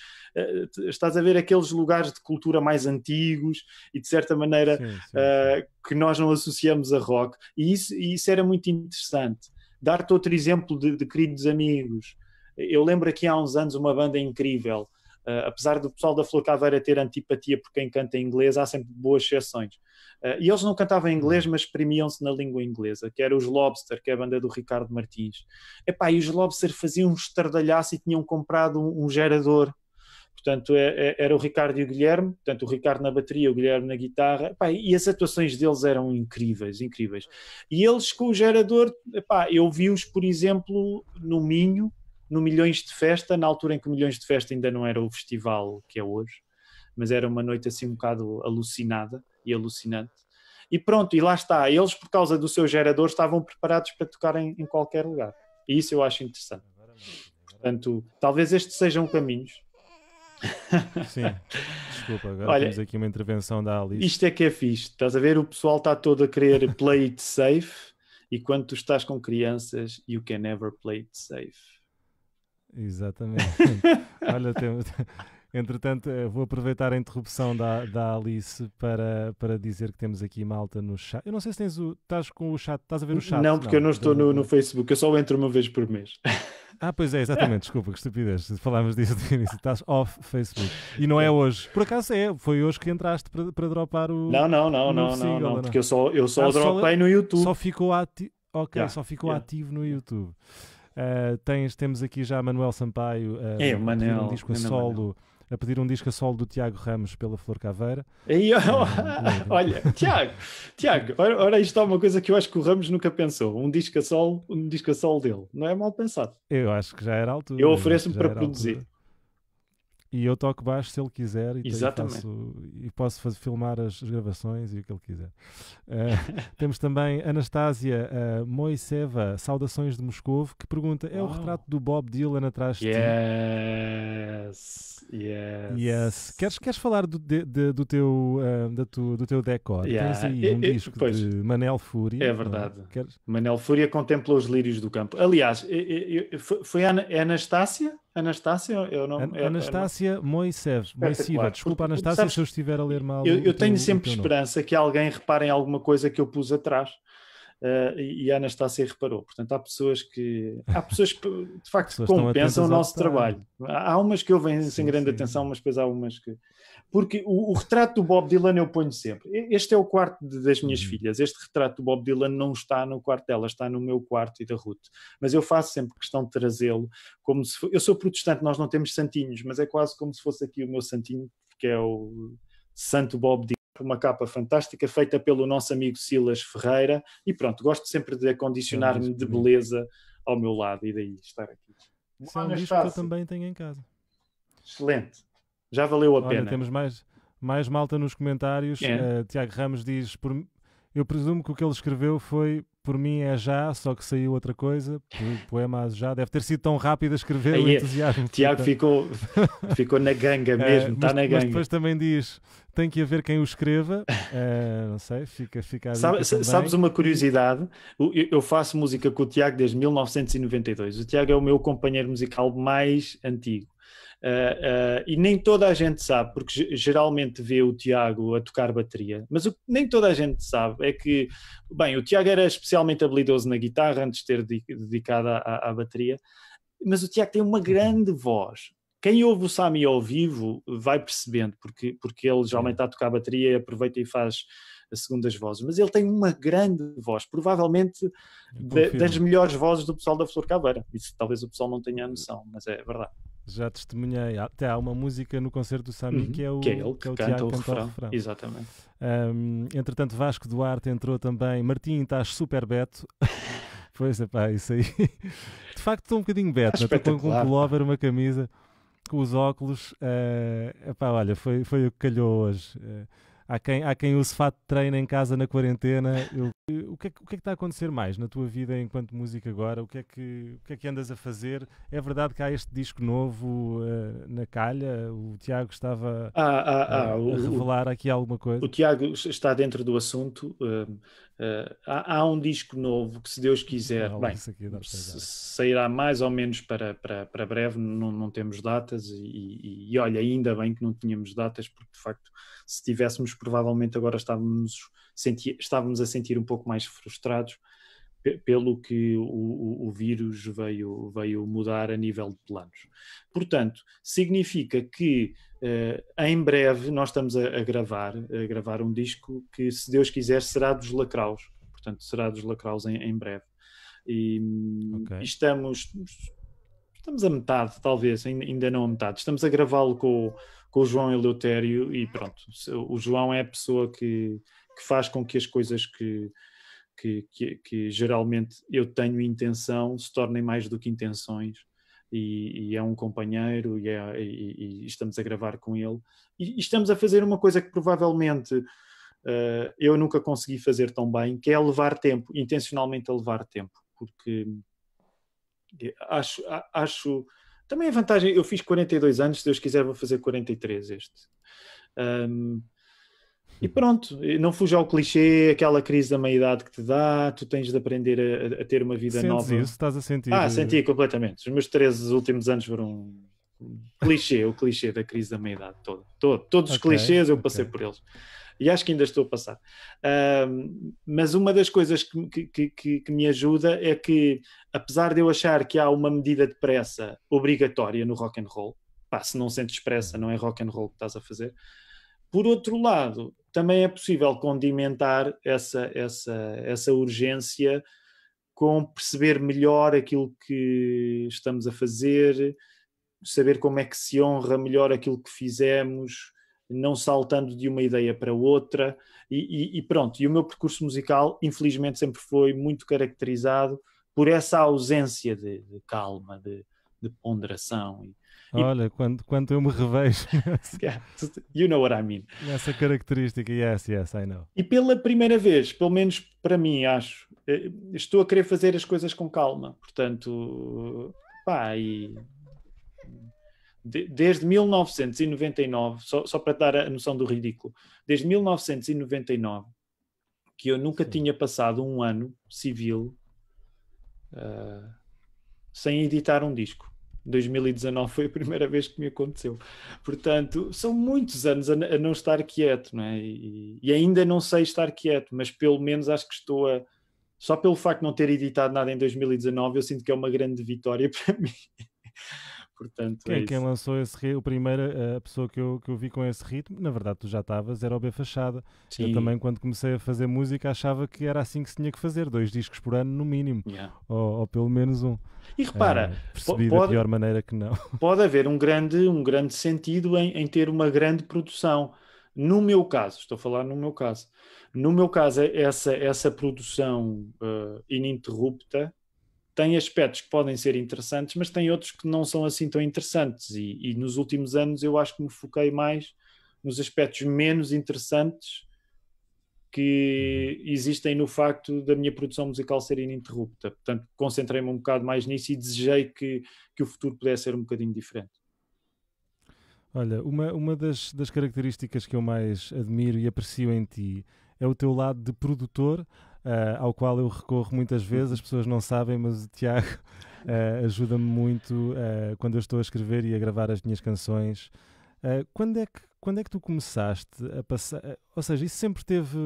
uh, estás a ver aqueles lugares de cultura mais antigos e de certa maneira sim, sim, eh, sim. Uh, que nós não associamos a rock. E isso, e isso era muito interessante. Dar-te outro exemplo de, de queridos amigos. Eu lembro aqui há uns anos uma banda incrível Uh, apesar do pessoal da Flor Caveira ter antipatia por quem canta em inglês, há sempre boas exceções. Uh, e eles não cantavam em inglês, mas premiam-se na língua inglesa, que era os Lobster, que é a banda do Ricardo Martins. Epá, e os Lobster faziam um estardalhaço e tinham comprado um, um gerador. Portanto, é, é, era o Ricardo e o Guilherme, portanto, o Ricardo na bateria, o Guilherme na guitarra, epá, e as atuações deles eram incríveis, incríveis. E eles com o gerador, epá, eu vi-os, por exemplo, no Minho, no Milhões de Festa, na altura em que Milhões de Festa ainda não era o festival que é hoje, mas era uma noite assim um bocado alucinada e alucinante. E pronto, e lá está. Eles, por causa do seu gerador, estavam preparados para tocar em, em qualquer lugar. E isso eu acho interessante. Portanto, talvez estes sejam caminhos. Sim, desculpa, agora Olha, temos aqui uma intervenção da Alice. Isto é que é fixe, estás a ver? O pessoal está todo a querer play it safe, e quando tu estás com crianças, you can never play it safe. Exatamente. Olha, temos. Entretanto, eh, vou aproveitar a interrupção da, da Alice para, para dizer que temos aqui malta no chat. Eu não sei se tens o, estás com o chat, estás a ver o chat? Não, porque não, eu não estou no, no Facebook, eu só entro uma vez por mês. Ah, pois é, exatamente, desculpa, que estupidez. Falámos disso no início, estás off Facebook. E não é hoje. Por acaso é, foi hoje que entraste para, para dropar o. Não, não, não, não, não, não, porque é? eu só, eu só ah, dropei só, no YouTube. Só ficou ati... Ok, yeah, só ficou yeah. ativo no YouTube. Uh, tens, temos aqui já Manuel Sampaio uh, é, Manuel, a um disco a solo. A pedir um disco a solo do Tiago Ramos pela Flor Caveira. E, eu, uh, olha, Tiago, Tiago, ora, ora isto é uma coisa que eu acho que o Ramos nunca pensou. Um disco a solo, um disco a solo dele. Não é mal pensado. Eu acho que já era altura. Eu ofereço-me para produzir. Altura. E eu toco baixo se ele quiser e, Exatamente. Faço, e posso fazer, filmar as gravações e o que ele quiser. Uh, temos também Anastásia uh, eh, Moiseva, Saudações de Moscovo, que pergunta: é o retrato do Bob Dylan atrás de yes. ti? Yes! Yes! Queres, queres falar do, de, de, do, teu, uh, da tu, do teu decor? Yeah. Tens aí um e, disco pois, de Manel Fúria. É, é verdade. Queres... Manel Fúria contempla os lírios do campo. Aliás, foi a é Anastácia Anastácia, eu não. An Anastácia Moisev, Moisiva, desculpa Anastácia sabes, se eu estiver a ler mal. Eu, eu tenho sempre esperança que alguém repare em alguma coisa que eu pus atrás uh, e a Anastácia reparou. Portanto, há pessoas que, há pessoas que de facto compensam o nosso trabalho. Há umas que eu venho sim, sem grande sim. atenção, mas depois há umas que. Porque o, o, retrato do Bob Dylan eu ponho sempre. Este é o quarto de, das minhas uhum. filhas. Este retrato do Bob Dylan não está no quarto dela, está no meu quarto e da Ruth. Mas eu faço sempre questão de trazê-lo como se. For... Eu sou protestante, nós não temos santinhos, mas é quase como se fosse aqui o meu santinho, que é o Santo Bob Dylan uma capa fantástica feita pelo nosso amigo Silas Ferreira. E pronto, gosto sempre de acondicionar-me de beleza ao meu lado e daí estar aqui. Isso é um disco que eu também tenho em casa. Excelente, já valeu a Olha, pena. Temos mais, mais malta nos comentários. Uh, Tiago Ramos diz: por, eu presumo que o que ele escreveu foi por mim é já, só que saiu outra coisa, poema já, deve ter sido tão rápido a escrever Aí, o entusiasmo. Tiago ficou, ficou na ganga é, mesmo, está é, na ganga. Mas depois também diz, tem que haver quem o escreva, é, não sei, fica, fica Sabe, Sabes uma curiosidade? Eu faço música com o Tiago desde 1992, o Tiago é o meu companheiro musical mais antigo. Uh, uh, e nem toda a gente sabe, porque geralmente vê o Tiago a tocar bateria, mas o que nem toda a gente sabe é que, bem, o Tiago era especialmente habilidoso na guitarra antes de ter dedicado à, à bateria, mas o Tiago tem uma uhum. grande voz, quem ouve o Sami ao vivo vai percebendo, porque, porque ele geralmente uhum. está a tocar a bateria e aproveita e faz as segundas vozes, mas ele tem uma grande voz, provavelmente de, das melhores vozes do pessoal da Flor Caveira. Isso talvez o pessoal não tenha noção, mas é verdade já testemunhei. Até há uma música no concerto do Sami uhum, que é o que, é ele, que é o canta o refrão. refrão. Exatamente. Um, entretanto, Vasco Duarte entrou também. Martim, estás super Beto. pois é, pá, isso aí. De facto, estou um bocadinho Beto. Estou tá né? com um pullover, uma camisa, com os óculos. Uh, epá, olha, foi, foi o que calhou hoje. Uh, há quem, há quem use fato de treino em casa na quarentena, eu eh, o que, é que, o que, é que, está a acontecer mais na tua vida enquanto música agora? O que, é que, o que é que andas a fazer? É verdade que há este disco novo uh, na calha? O Tiago estava ah, ah, ah, a revelar aqui alguma coisa? O Tiago está dentro do assunto. Uh, há, há, um disco novo que, se Deus quiser, não, bem, sairá mais ou menos para, para, para breve. Não, não temos datas e, e, e, olha, ainda bem que não tínhamos datas, porque de facto, se tivéssemos, provavelmente agora estávamos senti, estávamos a sentir um pouco mais frustrados pelo que o, o, vírus veio, veio mudar a nível de planos. Portanto, significa que uh, em breve nós estamos a, a, gravar, a gravar um disco que, se Deus quiser, será dos Lacraus. Portanto, será dos Lacraus em, em breve. E okay. estamos, estamos a metade, talvez, ainda não a metade. Estamos a gravá-lo com, com o João Eleutério e pronto. O João é a pessoa que que faz com que as coisas que, que, que, que geralmente eu tenho intenção se tornem mais do que intenções. E, e é um companheiro, e, é, e, e, estamos a gravar com ele. E, estamos a fazer uma coisa que provavelmente uh, eu nunca consegui fazer tão bem, que é levar tempo, intencionalmente a levar tempo, porque acho, acho também a vantagem, eu fiz 42 anos, se Deus quiser vou fazer 43 este. Um, e pronto, não fuja ao clichê, aquela crise da meia-idade que te dá, tu tens de aprender a, a ter uma vida Sentes nova. Isso, estás a sentir. Ah, senti completamente. Os meus 13 últimos anos foram clichê, o clichê da crise da meia-idade toda. Todo, todos os okay, clichês eu passei okay. por eles. E acho que ainda estou a passar. Uh, mas uma das coisas que, que, que, que, me ajuda é que, apesar de eu achar que há uma medida de pressa obrigatória no rock and roll, pá, se não sentes pressa, não é rock and roll que estás a fazer, por outro lado, também é possível condimentar essa, essa, essa urgência com perceber melhor aquilo que estamos a fazer, saber como é que se honra melhor aquilo que fizemos, não saltando de uma ideia para outra. E, e, e, pronto, e o meu percurso musical, infelizmente, sempre foi muito caracterizado por essa ausência de, de calma, de, de ponderação. E, Olha, quando, quando eu me revejo. yeah, you know what I mean. Essa característica, yes, yes, I know. E pela primeira vez, pelo menos para mim, acho, eh, estou a querer fazer as coisas com calma. Portanto, pá, e. desde 1999, só, só para dar a noção do ridículo, desde 1999, que eu nunca Sim. tinha passado um ano civil uh, sem editar um disco. 2019 foi a primeira vez que me aconteceu. Portanto, são muitos anos a, não estar quieto, não é? E, e ainda não sei estar quieto, mas pelo menos acho que estou a. Só pelo facto de não ter editado nada em 2019, eu sinto que é uma grande vitória para mim. Portanto, quem, é, é quem lançou esse ritmo, a primeira eh, a pessoa que eu, que eu vi com esse ritmo, na verdade tu já estavas, era o B Fachada. Sim. Eu também, quando comecei a fazer música, achava que era assim que se tinha que fazer, dois discos por ano no mínimo, yeah. ou, ou, pelo menos um. E repara, é, percebi pode, da pior maneira que não. Pode haver um grande, um grande sentido em, em ter uma grande produção. No meu caso, estou a falar no meu caso, no meu caso, é essa, essa produção uh, ininterrupta tem aspectos que podem ser interessantes, mas tem outros que não são assim tão interessantes. E, e nos últimos anos eu acho que me foquei mais nos aspectos menos interessantes que uhum. existem no facto da minha produção musical ser ininterrupta. Portanto, concentrei-me um bocado mais nisso e desejei que, que o futuro pudesse ser um bocadinho diferente. Olha, uma, uma das, das características que eu mais admiro e aprecio em ti é o teu lado de produtor uh, ao qual eu recorro muitas vezes, as pessoas não sabem, mas o Tiago uh, ajuda-me muito eh, quando eu estou a escrever e a gravar as minhas canções. quando, é que, quando é que tu começaste a passar? Ou seja, isso sempre teve,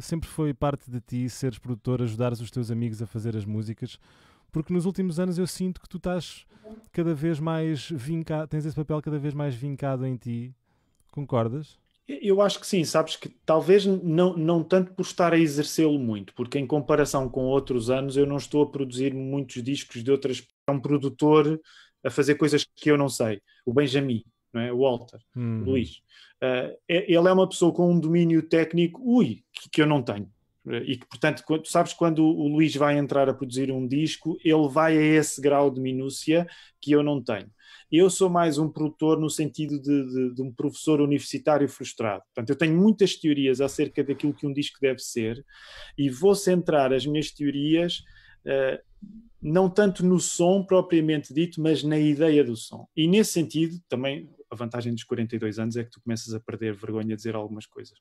sempre foi parte de ti seres produtor, ajudares os teus amigos a fazer as músicas? porque nos últimos anos eu sinto que tu estás cada vez mais vincado, tens esse papel cada vez mais vincado em ti. Concordas? Eu acho que sim, sabes que talvez não, não tanto por estar a exercê-lo muito, porque em comparação com outros anos eu não estou a produzir muitos discos de outras. É um produtor a fazer coisas que eu não sei. O Benjamin, não é? o Walter, hum. o Luís. Uh, ele é uma pessoa com um domínio técnico, ui, que, que eu não tenho. e que, portanto, quando, sabes quando o Luís vai entrar a produzir um disco, ele vai a esse grau de minúcia que eu não tenho. Eu sou mais um produtor no sentido de, de, de um professor universitário frustrado. Portanto, eu tenho muitas teorias acerca daquilo que um disco deve ser e vou centrar as minhas teorias. Uh, não tanto no som propriamente dito, mas na ideia do som. E nesse sentido, também a vantagem dos 42 anos é que tu começas a perder vergonha de dizer algumas coisas.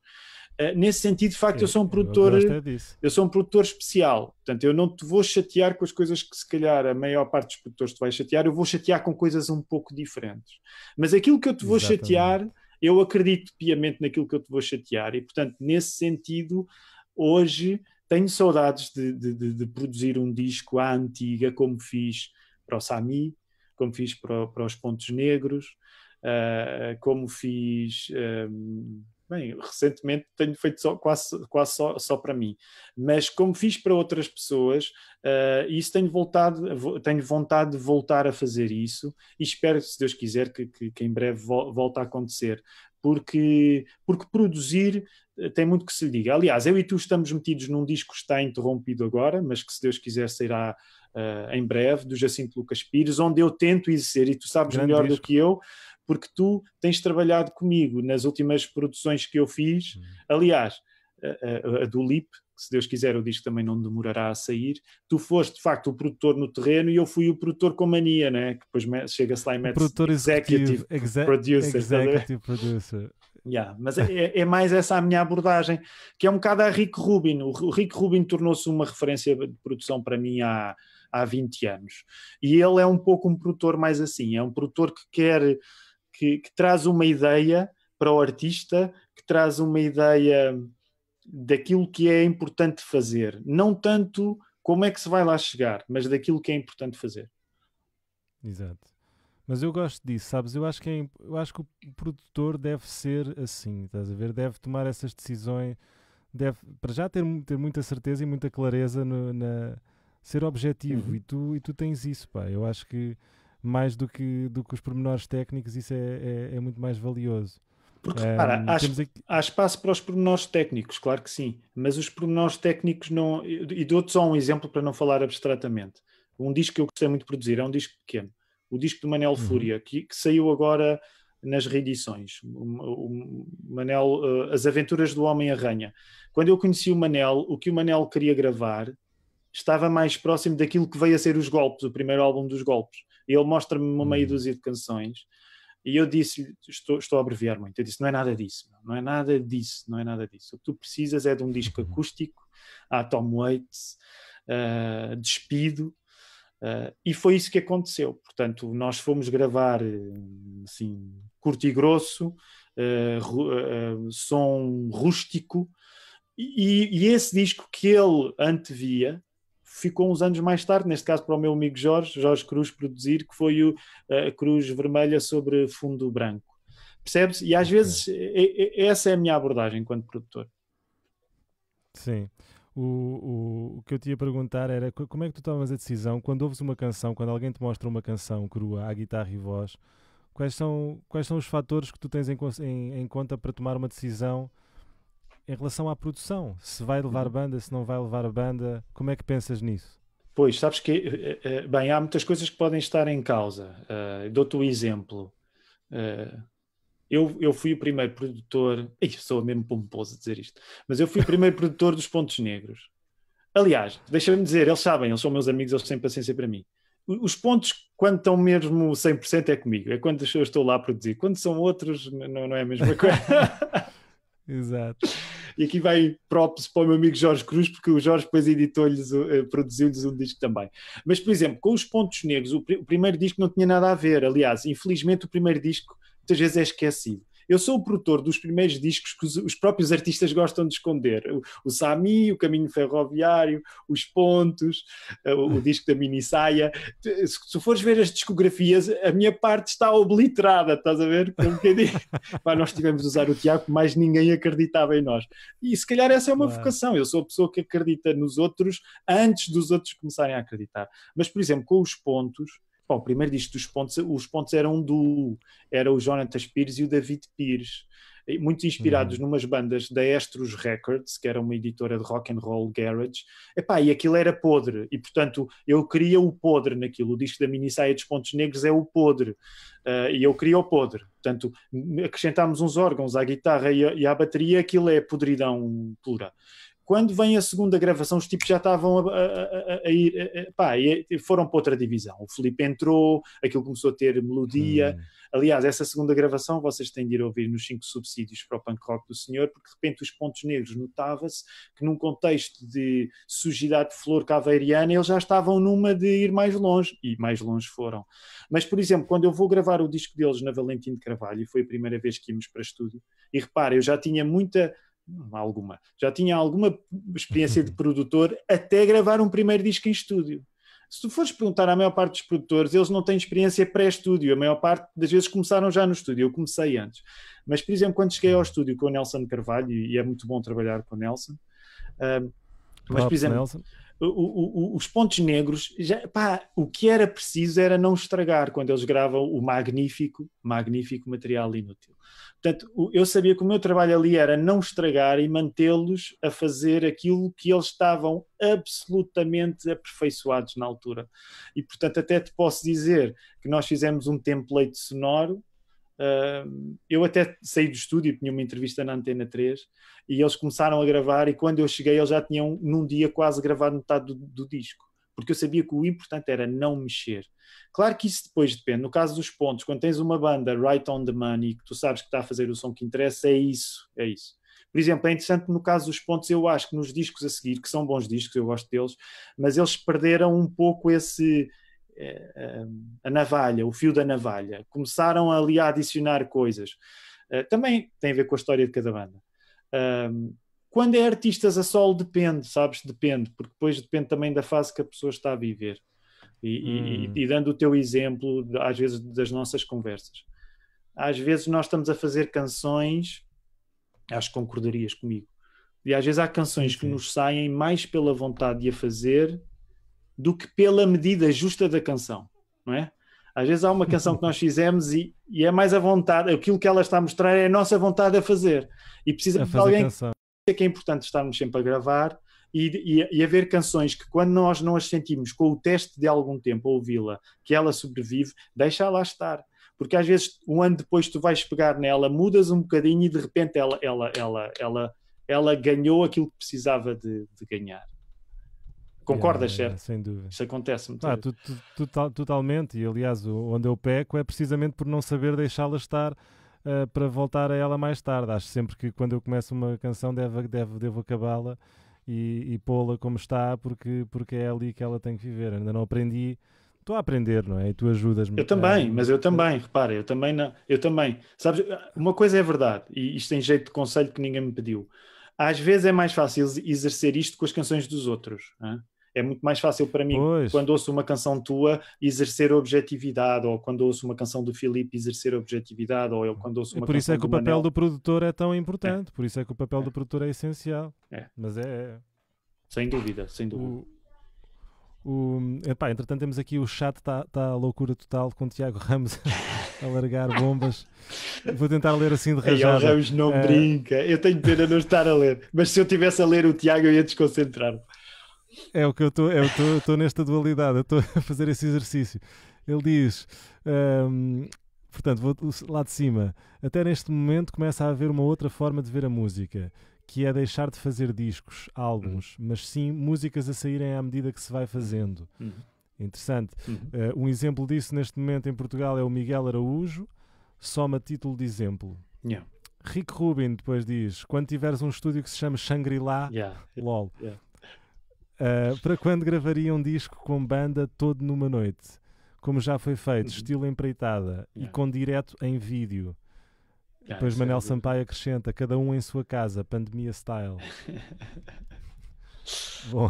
Uh, nesse sentido, de facto, eu, eu é, sou um produtor, eu, eu, sou um produtor especial. Portanto, eu não te vou chatear com as coisas que se calhar a maior parte dos produtores te vai chatear, eu vou chatear com coisas um pouco diferentes. Mas aquilo que eu te vou Exatamente. chatear, eu acredito piamente naquilo que eu te vou chatear e, portanto, nesse sentido, hoje tenho saudades de, de, de produzir um disco à antiga, como fiz para o Sami, como fiz para, para os Pontos Negros, uh, como fiz. Um, bem, recentemente tenho feito só, quase, quase só, só, para mim, mas como fiz para outras pessoas, uh, isso tenho, voltado, tenho vontade de voltar a fazer isso e espero, se Deus quiser, que, que, que em breve volte a acontecer, porque, porque produzir tem muito que se lhe diga. Aliás, eu e tu estamos metidos num disco que está interrompido agora, mas que se Deus quiser sairá uh, em breve, do Jacinto Lucas Pires, onde eu tento exercer, e tu sabes Grande melhor disco. do que eu, porque tu tens trabalhado comigo nas últimas produções que eu fiz. Hum. Aliás, a, a, a do LIP, que se Deus quiser o disco também não demorará a sair, tu foste de facto o produtor no terreno e eu fui o produtor com mania, né? que depois chega-se lá e mete produtor executivo, executive, producer, tá executive producer. Yeah, mas é, é, é, mais essa a minha abordagem, que é um bocado a Rick Rubin. O Rick Rubin tornou-se uma referência de produção para mim há, há 20 anos. E ele é um pouco um produtor mais assim, é um produtor que quer, que, que traz uma ideia para o artista, que traz uma ideia daquilo que é importante fazer, não tanto como é que se vai lá chegar, mas daquilo que é importante fazer. Exato. Mas eu gosto disso, sabes? Eu acho que, é, eu acho que o produtor deve ser assim, estás a ver? Deve tomar essas decisões, deve, para já ter, ter muita certeza e muita clareza, no, na, ser objetivo. Uhum. E, tu, e tu tens isso, pá. Eu acho que mais do que, do que os pormenores técnicos, isso é, é, é muito mais valioso. Porque, um, repara, há, aqui... há, espaço para os pormenores técnicos, claro que sim, mas os pormenores técnicos não. E dou-te só um exemplo para não falar abstratamente. Um disco que eu gostei muito de produzir, é um disco pequeno o disco de Manel uhum. Fúria, que, que, saiu agora nas reedições. O, o Manel, uh, As Aventuras do Homem-Aranha. Quando eu conheci o Manel, o que o Manel queria gravar estava mais próximo daquilo que veio a ser os Golpes, o primeiro álbum dos Golpes. Ele mostra-me uma uhum. meia dúzia de canções e eu disse estou, estou a abreviar muito, eu disse, não é nada disso, não é nada disso, não é nada disso. O que tu precisas é de um disco uhum. acústico, a Tom Waits, uh, despido, Uh, e foi isso que aconteceu. Portanto, nós fomos gravar eh, assim, curto e grosso, uh, ru uh, som rústico, e, e, esse disco que ele antevia ficou uns anos mais tarde, neste caso para o meu amigo Jorge, Jorge Cruz produzir, que foi o Cruz Vermelha sobre Fundo Branco. Percebes? E às okay. vezes essa é a minha abordagem enquanto produtor. Sim o, o, o que eu te ia perguntar era como é que tu tomas a decisão quando ouves uma canção, quando alguém te mostra uma canção crua à guitarra e voz, quais são, quais são os fatores que tu tens em, em, em conta para tomar uma decisão em relação à produção? Se vai levar uhum. banda, se não vai levar banda, como é que pensas nisso? Pois, sabes que, eh, eh, eh, bem, há muitas coisas que podem estar em causa. Uh, Dou-te o um exemplo. Uh, eu, eu fui o primeiro produtor, e sou mesmo pomposo a dizer isto, mas eu fui o primeiro produtor dos Pontos Negros. Aliás, deixa-me dizer, eles sabem, eles são meus amigos, eles têm paciência para mim. Os pontos, quando estão mesmo 100%, é comigo, é quando eu estou lá a produzir. Quando são outros, não, não é a mesma coisa. Exato. E aqui vai props para o meu amigo Jorge Cruz, porque o Jorge depois editou-lhes, eh, produziu-lhes um disco também. Mas, por exemplo, com os Pontos Negros, o, pr o, primeiro disco não tinha nada a ver. Aliás, infelizmente, o primeiro disco muitas vezes é esquecido. Eu sou o produtor dos primeiros discos que os, próprios artistas gostam de esconder. O, Sami, o Caminho Ferroviário, os Pontos, eh, o, disco da mini saia. Se, fores ver as discografias, a minha parte está obliterada, estás a ver? Um Pá, nós tivemos de usar o Tiago, mas ninguém acreditava em nós. E se calhar essa é uma vocação. Eu sou a pessoa que acredita nos outros antes dos outros começarem a acreditar. Mas, por exemplo, com os Pontos Bom, primeiro disto dos pontos, os pontos eram um duo, era o Jonathan Pires e o David Pires, muito inspirados uhum. numas bandas da Estros Records, que era uma editora de rock and roll garage, Epá, e aquilo era podre, e portanto eu queria o podre naquilo, o disco da saia dos Pontos Negros é o podre, uh, e eu queria o podre, portanto acrescentámos uns órgãos à guitarra e, à, e à bateria, aquilo é podridão pura. Quando vem a segunda gravação, os tipos já estavam a, a, a ir, pá, é, foram para outra divisão. O Felipe entrou, aquilo começou a ter melodia. Hum. Aliás, essa segunda gravação vocês têm de ir ouvir nos cinco subsídios para o punk rock do senhor, porque de repente os pontos negros notava-se que num contexto de sujidade de flor caveiriana eles já estavam numa de ir mais longe, e mais longe foram. Mas, por exemplo, quando eu vou gravar o disco deles na Valentim de Carvalho, e foi a primeira vez que íamos para estúdio, e repara, eu já tinha muita Hum, alguma, já tinha alguma experiência de produtor até gravar um primeiro disco em estúdio. Se tu fores perguntar à maior parte dos produtores, eles não têm experiência pré-estúdio. A maior parte das vezes começaram já no estúdio. Eu comecei antes. Mas, por exemplo, quando cheguei ao uhum. estúdio com o Nelson Carvalho, e é muito bom trabalhar com o Nelson, uh, mas, por exemplo, Nelson o, o, os pontos negros, já, pá, o que era preciso era não estragar quando eles gravam o magnífico, magnífico material inútil. Portanto, eu sabia que o meu trabalho ali era não estragar e mantê-los a fazer aquilo que eles estavam absolutamente aperfeiçoados na altura. E, portanto, até te posso dizer que nós fizemos um template sonoro eu até saí do estúdio, tinha uma entrevista na Antena 3 e eles começaram a gravar. E quando eu cheguei, eles já tinham num dia quase gravado metade do, do disco, porque eu sabia que o importante era não mexer. Claro que isso depois depende. No caso dos pontos, quando tens uma banda right on the money, que tu sabes que está a fazer o som que interessa, é isso, é isso. Por exemplo, é interessante no caso dos pontos, eu acho que nos discos a seguir, que são bons discos, eu gosto deles, mas eles perderam um pouco esse a navalha, o fio da navalha. Começaram ali a adicionar coisas. Eh, também tem a ver com a história de cada banda. quando é artistas a solo, depende, sabes? Depende, porque depois depende também da fase que a pessoa está a viver. E, hum. e, e dando o teu exemplo, às vezes, das nossas conversas. Às vezes, nós estamos a fazer canções, acho que concordarias comigo, e às vezes há canções Sim. que nos saem mais pela vontade de a fazer do que pela medida justa da canção, não é? Às vezes há uma canção que nós fizemos e, e é mais a vontade, aquilo que ela está a mostrar é a nossa vontade a fazer. E precisa de alguém canção. que é importante estarmos sempre a gravar e, e, e haver canções que, quando nós não as sentimos com o teste de algum tempo, ouvi-la, que ela sobrevive, deixa lá estar. Porque às vezes, um ano depois, tu vais pegar nela, mudas um bocadinho e de repente ela, ela, ela, ela, ela ganhou aquilo que precisava de, de ganhar. Concordas, certo? Sem dúvida. Isso acontece-me. Ah, tu, tu, tu, totalmente, e aliás, onde eu peco é precisamente por não saber deixá-la estar uh, para voltar a ela mais tarde. Acho sempre que quando eu começo uma canção deve, deve, devo acabá-la e, e pô-la como está, porque, porque é ali que ela tem que viver. Ainda não aprendi. Estou a aprender, não é? E tu ajudas-me. Eu também, ah, mas eu também, repara, eu também não, eu também. Sabes, uma coisa é verdade, e isto tem jeito de conselho que ninguém me pediu. Às vezes é mais fácil exercer isto com as canções dos outros. Hein? É muito mais fácil para mim, pois. quando ouço uma canção tua, exercer objetividade, ou quando ouço uma canção do Filipe, exercer objetividade, ou eu quando ouço é uma e Por isso é que o papel do produtor é tão importante, é. por isso é que o papel é. do produtor é essencial. É. Mas é, é. Sem dúvida, sem dúvida. O, o... Epá, entretanto, temos aqui o chat, está tá, tá loucura total com o Tiago Ramos. a largar bombas. Vou tentar ler assim de rajada. Ei, o Ramos não é... brinca. Eu tenho pena não estar a ler. Mas se eu tivesse a ler o Tiago, eu ia desconcentrar. É o que eu estou, é eu estou nesta dualidade, estou a fazer esse exercício. Ele diz, um, ehm, portanto, vou lá de cima. Até neste momento começa a haver uma outra forma de ver a música, que é deixar de fazer discos, álbuns, uhum. mas sim músicas a saírem à medida que se vai fazendo. Uhum. uhum. Interessante. Uhum. Uh, um exemplo disso neste momento em Portugal é o Miguel Araújo, soma título de exemplo. Yeah. Rick Rubin depois diz: quando tiveres um estúdio que se chama Shangri-La, yeah. lol. Yeah. Uh, para quando gravaria um disco com banda todo numa noite? Como já foi feito, uhum. estilo empreitada yeah. e com direto em vídeo. Yeah, Depois é Manel é Sampaio acrescenta: cada um em sua casa, pandemia style. Bom,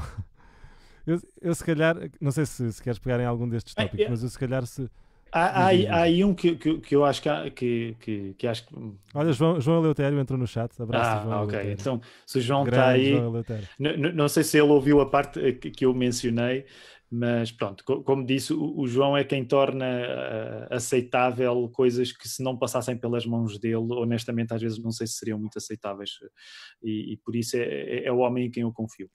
eu, eu se calhar, não sei se, se queres pegar em algum destes tópicos, mas eu se calhar se Há, há, há aí um que, que, que eu acho que, que, que, que, acho que. Olha, João, João Eleutério entrou no chat. Abraço, ah, João. ok. Então, se o João está aí. João não, não sei se ele ouviu a parte eh, que eu mencionei, mas pronto, como disse, o, o João é quem torna uh, aceitável coisas que, se não passassem pelas mãos dele, honestamente, às vezes não sei se seriam muito aceitáveis. Eh, e, e por isso é, é, é o homem em quem eu confio.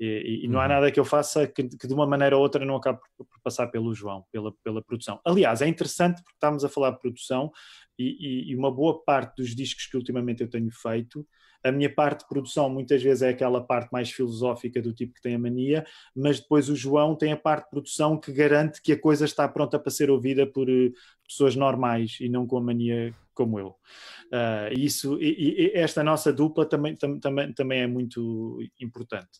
E, e não há uhum. nada que eu faça que, que, de uma maneira ou outra não acabe por, por passar pelo João, pela, pela produção. Aliás, é interessante porque estamos a falar de produção e, e, uma boa parte dos discos que ultimamente eu tenho feito. A minha parte de produção muitas vezes é aquela parte mais filosófica do tipo que tem a mania, mas depois o João tem a parte de produção que garante que a coisa está pronta para ser ouvida por eh, pessoas normais e não com a mania como eu. Uh, isso, e, e, esta nossa dupla também, tam, também, também é muito importante.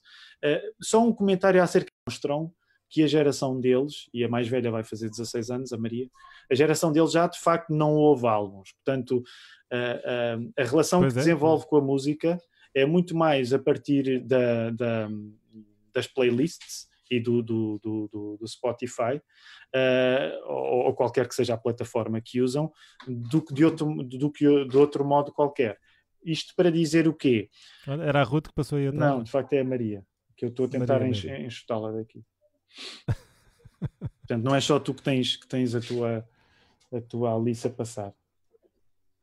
Uh, só um comentário acerca do Monstrão, que a geração deles, e a mais velha vai fazer 16 anos, a Maria, a geração deles já de facto não houve álbuns. Portanto, a, a, a relação pois que é. desenvolve com a música é muito mais a partir da, da, das playlists e do, do, do, do Spotify, uh, ou, ou, qualquer que seja a plataforma que usam, do que de outro, do que de outro modo qualquer. Isto para dizer o quê? Era a Ruth que passou aí atrás? Não, de facto é a Maria, que eu estou a tentar enxutá-la daqui. Portanto, não é só tu que tens, que tens a, tua, a tua Alice a passar.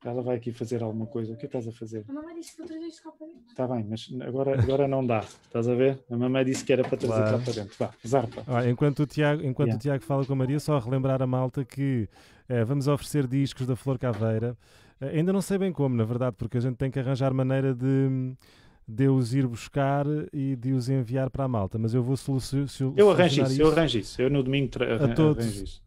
Ela vai aqui fazer alguma coisa. O que é estás a fazer? A mamãe disse que vou trazer isto cá para dentro. Está bem, mas agora, agora não dá. Estás a ver? A mamãe disse que era para trazer claro. cá para dentro. Vá, zarpa. Olha, enquanto o Tiago, enquanto yeah. o Tiago fala com a Maria, só a relembrar a malta que é, vamos oferecer discos da Flor Caveira. Eh, ainda não sei bem como, na verdade, porque a gente tem que arranjar maneira de de os ir buscar e de os enviar para a malta. Mas eu vou solucionar. Eu arranjo isso, isso, eu arranjo isso. Eu no domingo a todos, arranjo isso.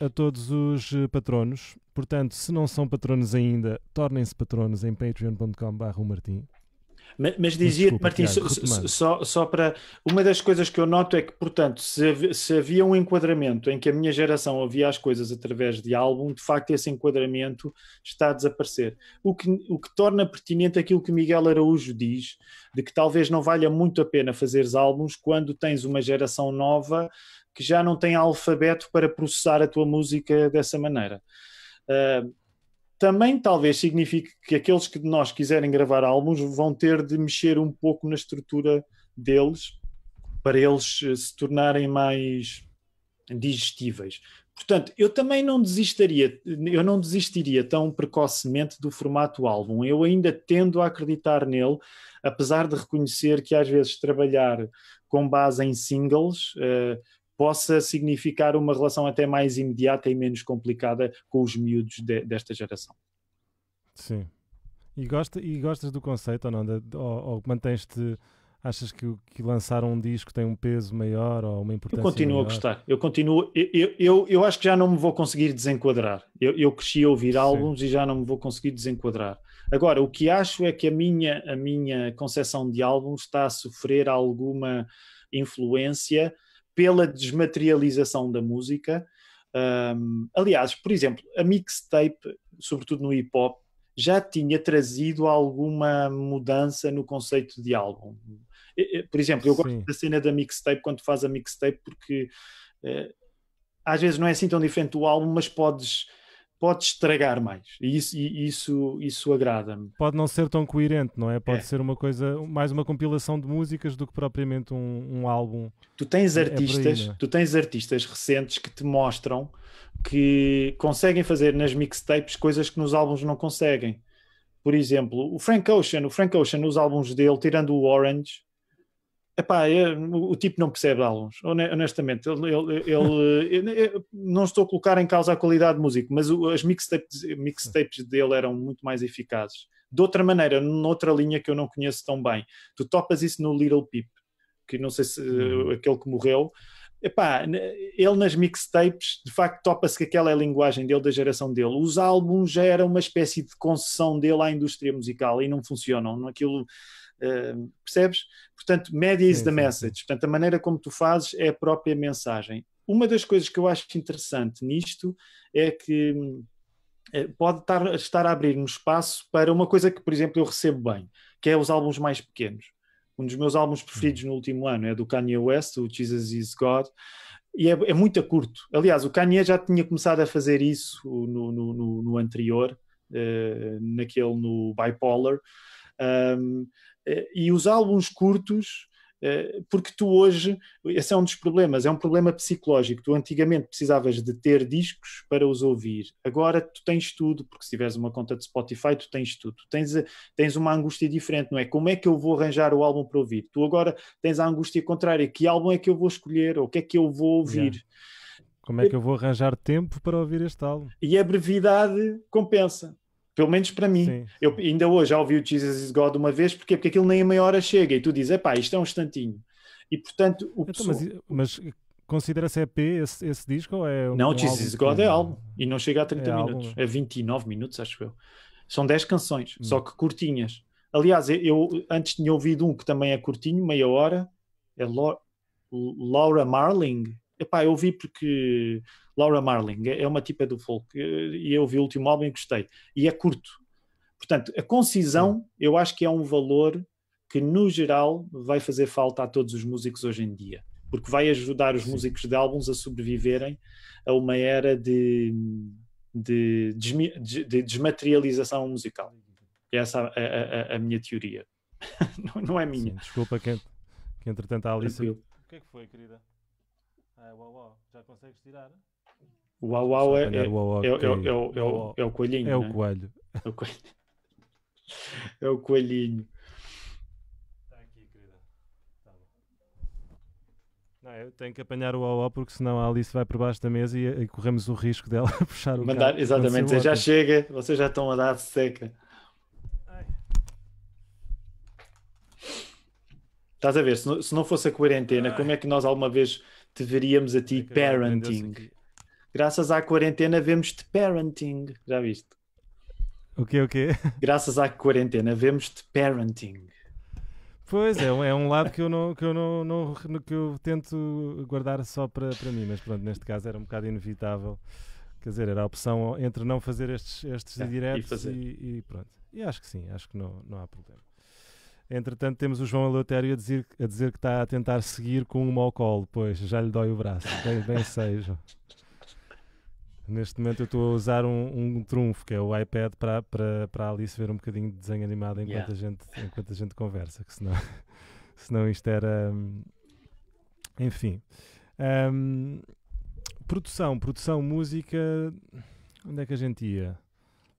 A todos os eh, patronos. Portanto, se não são patronos ainda, tornem-se patronos em patreon.com.br. Mas, mas dizia, Desculpa, Martim, Tiago, só, só para. Uma das coisas que eu noto é que, portanto, se, se havia um enquadramento em que a minha geração havia as coisas através de álbum, de facto esse enquadramento está a desaparecer. O que, o que torna pertinente aquilo que Miguel Araújo diz, de que talvez não valha muito a pena fazeres álbuns quando tens uma geração nova que já não tem alfabeto para processar a tua música dessa maneira. Uh, também talvez signifique que aqueles que nós quiserem gravar álbuns vão ter de mexer um pouco na estrutura deles para eles eh, se tornarem mais digestíveis. Portanto, eu também não desistiria, eu não desistiria tão precocemente do formato álbum. Eu ainda tendo a acreditar nele, apesar de reconhecer que às vezes trabalhar com base em singles uh, possa significar uma relação até mais imediata e menos complicada com os miúdos de, desta geração. Sim. E, gosta, e gostas do conceito ou não? De, ou, ou mantens-te. Achas que, que lançar um disco tem um peso maior ou uma importância? Eu continuo maior? a gostar. Eu continuo. Eu, eu, eu acho que já não me vou conseguir desenquadrar. Eu, eu cresci a ouvir Sim. álbuns e já não me vou conseguir desenquadrar. Agora, o que acho é que a minha, a minha concepção de álbum está a sofrer alguma influência pela desmaterialização da música. Um, aliás, por exemplo, a mixtape, sobretudo no hip hop, já tinha trazido alguma mudança no conceito de álbum. Por exemplo, eu gosto Sim. da cena da mixtape quando faz a mixtape, porque eh, às vezes não é assim tão diferente do álbum, mas podes pode estragar mais. E isso, isso, isso agrada-me. Pode não ser tão coerente, não é? Pode é. ser uma coisa, mais uma compilação de músicas do que propriamente um, um álbum. Tu tens é, é artistas, é tu tens artistas recentes que te mostram que conseguem fazer nas mixtapes coisas que nos álbuns não conseguem. Por exemplo, o Frank Ocean, o Frank Ocean, nos álbuns dele, tirando o Orange, Epá, eu, é, o tipo não percebe álbuns, honestamente. Ele, ele, ele eu, não estou a colocar em causa a qualidade de músico, mas as mixtapes, mixtapes dele eram muito mais eficazes. De outra maneira, noutra linha que eu não conheço tão bem. Tu topas isso no Little Peep, que não sei se uhum. aquele que morreu. Epá, ele nas mixtapes, de facto, topa-se que aquela é a linguagem dele, da geração dele. Os álbuns já eram uma espécie de concessão dele à indústria musical e não funcionam. Aquilo percebes? Portanto, media is the message. Portanto, a maneira como tu fazes é a própria mensagem. Uma das coisas que eu acho interessante nisto é que hum, eh, pode estar, estar a abrir um espaço para uma coisa que, por exemplo, eu recebo bem, que é os álbuns mais pequenos. Um dos meus álbuns preferidos no último ano é do Kanye West, o Jesus Is God, e é, é muito a curto. Aliás, o Kanye já tinha começado a fazer isso no, no, no, no anterior, uh, naquele no Bipolar. Um, eh, e os álbuns curtos, eh, porque tu hoje, esse é um dos problemas, é um problema psicológico. Tu antigamente precisavas de ter discos para os ouvir, agora tu tens tudo, porque se tiveres uma conta de Spotify, tu tens tudo. Tu tens, eh, tens uma angústia diferente, não é? Como é que eu vou arranjar o álbum para ouvir? Tu agora tens a angústia contrária: que álbum é que eu vou escolher? Ou o que é que eu vou ouvir? Yeah. Como é que eu vou arranjar tempo para ouvir este álbum? E a brevidade compensa. Pelo menos para mim. Sim. Eu ainda hoje já ouvi o Jesus is God uma vez, porque Porque aquilo nem a meia hora chega e tu dizes, epá, isto é um instantinho. E portanto, o então, pessoa... mas, mas considera-se EP esse, esse, disco ou é um Não, um Jesus is God é álbum e não chega a 30 é minutos. Álbum. É 29 minutos, acho eu. São 10 canções, hum. só que curtinhas. Aliás, eu antes tinha ouvido um que também é curtinho, meia hora, é Laura Marling. Epá, eu ouvi porque Laura Marling é, é uma tipa do folk eh, e eu vi o último álbum e gostei. E é curto. Portanto, a concisão eu acho que é um valor que, no geral, vai fazer falta a todos os músicos hoje em dia. Porque vai ajudar os músicos de álbuns a sobreviverem a uma era de, de, de, desmaterialização musical. É essa é a, a, a minha teoria. não, não, é minha. Sim, desculpa que, que entretanto a Alice. O que é que foi, querida? Ah, uau, uau. Já consegues tirar? O uau uau é, é, é, o coelhinho. É o coelho. É o coelho. É o coelhinho. Está aqui, querida. eu tenho que apanhar o uau porque senão a Alice vai por baixo da mesa e, e corremos o risco dela puxar o Mandar, carro, Exatamente, já chega, vocês já estão a dar seca. Ai. Estás a ver, se não, se não fosse a quarentena, Ai. como é que nós alguma vez te veríamos a ti parenting? Graças à quarentena vemos-te parenting. Já viste? O quê, o quê? Graças à quarentena vemos-te parenting. Pois, é é um lado que eu, não, que eu, não, não que eu tento guardar só para, para mim, mas pronto, neste caso era um bocado inevitável. Quer dizer, era a opção entre não fazer estes, estes é, ah, diretos e, e, e, pronto. E acho que sim, acho que não, não há problema. Entretanto, temos o João Eleutério a dizer, a dizer que está a tentar seguir com o ao colo, pois já lhe dói o braço. Bem, bem sei, João. Neste momento eu estou a usar um, um trunfo, que é o iPad, para, para, para a Alice ver um bocadinho de desenho animado enquanto, yeah. a, gente, enquanto a gente conversa, que senão, senão isto era. Hum, enfim. Um, produção, produção, música. Onde é que a gente ia?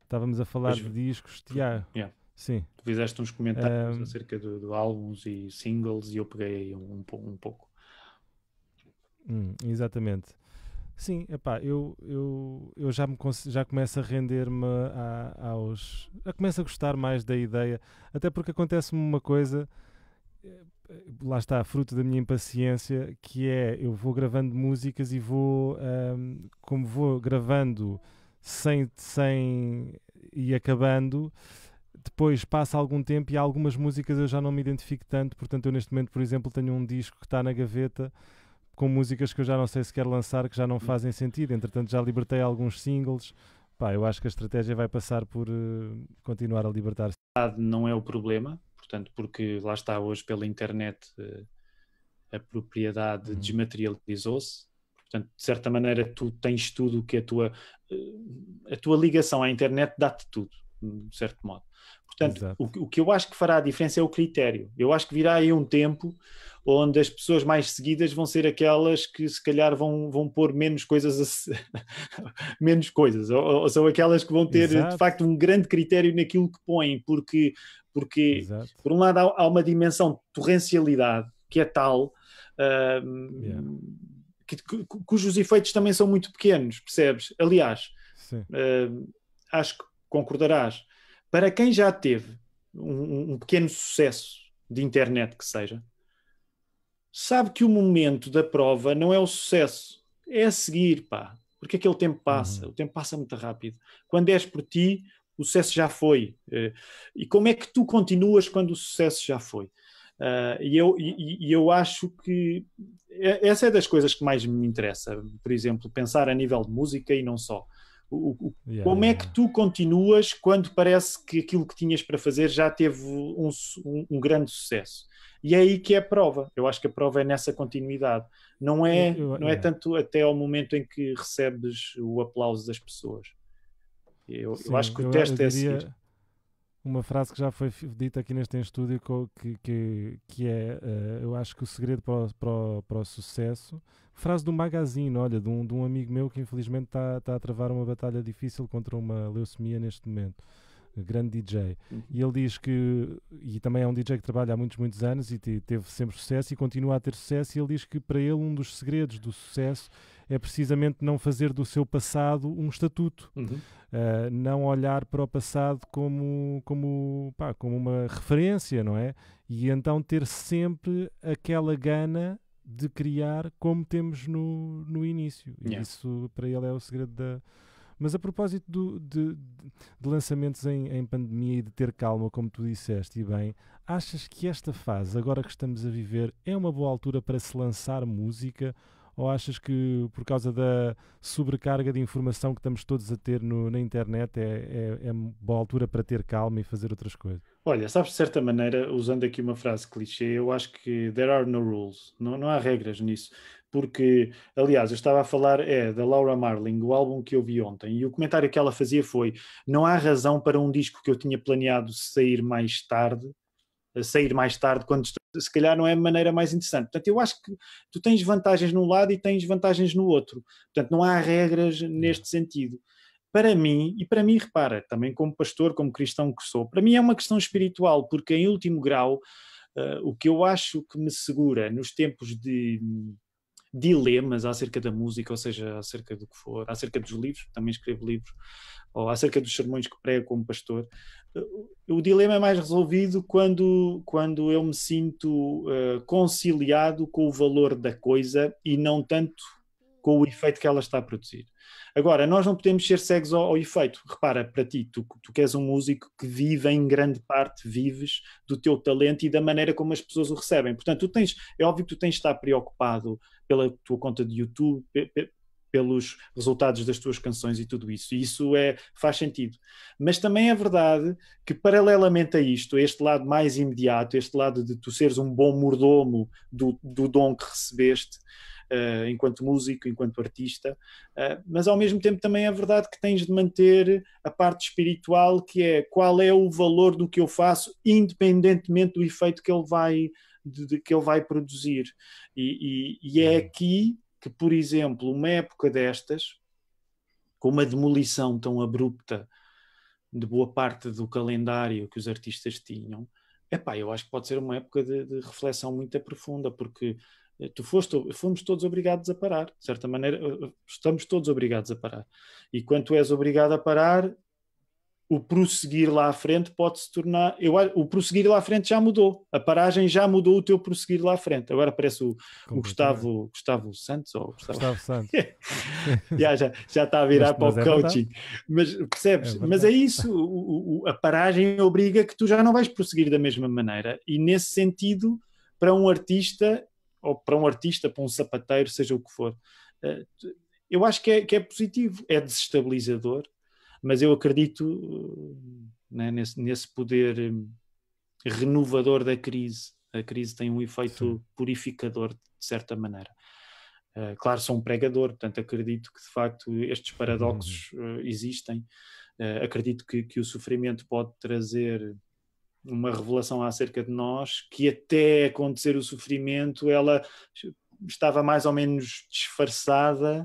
Estávamos a falar pois, de discos, Tiago. Yeah. Sim. Tu fizeste uns comentários um, acerca de, de, álbuns e singles e eu peguei um, um pouco. Hum, exatamente. Sim, epá, eu, eu, eu já, me, já começo a render-me aos. Já começo a gostar mais da ideia, até porque acontece-me uma coisa, eh, lá está, fruto da minha impaciência, que é eu vou gravando músicas e vou, um, como vou gravando sem, sem e acabando, depois passa algum tempo e algumas músicas eu já não me identifico tanto, portanto eu neste momento, por exemplo, tenho um disco que está na gaveta com músicas que eu já não sei se quero lançar, que já não fazem sentido. Entretanto, já libertei alguns singles. Pá, eu acho que a estratégia vai passar por uh, continuar a libertar-se. Não é o problema, portanto, porque lá está hoje pela internet eh, a propriedade uhum. desmaterializou-se. Portanto, de certa maneira, tu tens tudo que a tua, eh, a tua ligação à internet dá-te tudo, de certo modo. Portanto, o, o, que eu acho que fará a diferença é o critério. Eu acho que virá aí um tempo onde as pessoas mais seguidas vão ser aquelas que se calhar vão, vão pôr menos coisas se... menos coisas, ou, ou, são aquelas que vão ter Exato. de facto um grande critério naquilo que põem, porque, porque por um lado há, há, uma dimensão de torrencialidade que é tal. Uh, yeah. que, cujos efeitos também são muito pequenos, percebes? Aliás, uh, acho que concordarás, para quem já teve um, um pequeno sucesso de internet que seja, sabe que o momento da prova não é o sucesso, é a seguir, pá. Porque aquele tempo passa, uhum. o tempo passa muito rápido. Quando és por ti, o sucesso já foi. Eh, e como é que tu continuas quando o sucesso já foi? Eh, e, eu, e, eu acho que essa é das coisas que mais me interessa. Por exemplo, pensar a nível de música e não só. O, yeah, como é yeah. é que tu continuas quando parece que aquilo que tinhas para fazer já teve um, um, um, grande sucesso? E é aí que é a prova. Eu acho que a prova é nessa continuidade. Não é, não é yeah. tanto até ao momento em que recebes o aplauso das pessoas. Eu, Sim, eu acho que o teste é diria... é assim uma frase que já foi dita aqui neste estúdio que, que, que é uh, eu acho que o segredo para o, para o, para o sucesso frase do magazine, olha, de um, de um amigo meu que infelizmente está, está a travar uma batalha difícil contra uma leucemia neste momento grande DJ. Uhum. E ele diz que, e também é um DJ que trabalha há muitos, muitos anos e te, teve sempre sucesso e continua a ter sucesso, e ele diz que para ele um dos segredos do sucesso é precisamente não fazer do seu passado um estatuto, uhum. uh, não olhar para o passado como, como, pá, como uma referência, não é? E então ter sempre aquela gana de criar como temos no, no início. Yeah. E isso para ele é o segredo da mas a propósito do, de, de, lançamentos em, em pandemia e de ter calma, como tu disseste, e bem, achas que esta fase, agora que estamos a viver, é uma boa altura para se lançar música? Ou achas que por causa da sobrecarga de informação que estamos todos a ter no, na internet é, é, é boa altura para ter calma e fazer outras coisas? Olha, sabes, de certa maneira, usando aqui uma frase clichê, eu acho que there are no rules, não, não há regras nisso porque, aliás, eu estava a falar é da Laura Marling, o álbum que eu vi ontem, e o comentário que ela fazia foi: não há razão para um disco que eu tinha planeado sair mais tarde, eh, sair mais tarde, quando se calhar não é a maneira mais interessante. Portanto, eu acho que tu tens vantagens num lado e tens vantagens no outro. Portanto, não há regras neste sentido. Para mim, e para mim, repara, também como pastor, como cristão que sou, para mim é uma questão espiritual, porque em último grau, uh, o que eu acho que me segura nos tempos de dilemas acerca da música, ou seja, acerca do que for, acerca dos livros, também escrevo livros, ou acerca dos sermões que prego como pastor. Eh, o dilema é mais resolvido quando, quando eu me sinto uh, conciliado com o valor da coisa e não tanto com o efeito que ela está a produzir. Agora, nós não podemos ser cegos ao, ao efeito. Repara, para ti, tu, tu que és um músico que vive em grande parte, vives do teu talento e da maneira como as pessoas o recebem. Portanto, tu tens, é óbvio que tu tens de estar preocupado pela tua conta de YouTube, pe, pe, pelos resultados das tuas canções e tudo isso. E isso é, faz sentido. Mas também é verdade que, paralelamente a isto, este lado mais imediato, este lado de tu seres um bom mordomo do, do dom que recebeste, eh, enquanto músico, enquanto artista, eh, mas ao mesmo tempo também é verdade que tens de manter a parte espiritual, que é qual é o valor do que eu faço, independentemente do efeito que ele vai, de, de, que ele vai produzir. E, e, e é uhum. aqui que, por exemplo, uma época destas, com uma demolição tão abrupta de boa parte do calendário que os artistas tinham, epá, eu acho que pode ser uma época de, de reflexão muito profunda, porque eh, tu foste, fomos todos obrigados a parar, de certa maneira, eh, eh, estamos todos obrigados a parar. E quando tu és obrigado a parar, o prosseguir lá à frente pode se tornar. Eu, o prosseguir lá à frente já mudou. A paragem já mudou o teu prosseguir lá à frente. Agora parece o, o Gustavo, Gustavo Santos ou Gustavo, Gustavo Santos. já, já, já está a virar mas, para o é coaching. mas percebes? É mas é isso. O, o, a paragem obriga que tu já não vais prosseguir da mesma maneira. E nesse sentido, para um artista, ou para um artista, para um sapateiro, seja o que for. Eh, eu acho que é, que é positivo, é desestabilizador, mas eu acredito eh, né, nesse, nesse, poder eh, renovador da crise. A crise tem um efeito Sim. purificador, de certa maneira. claro, sou um pregador, portanto, acredito que de facto estes paradoxos uhum. existem. acredito que, que o sofrimento pode trazer uma revelação acerca de nós que até acontecer o sofrimento ela estava mais ou menos disfarçada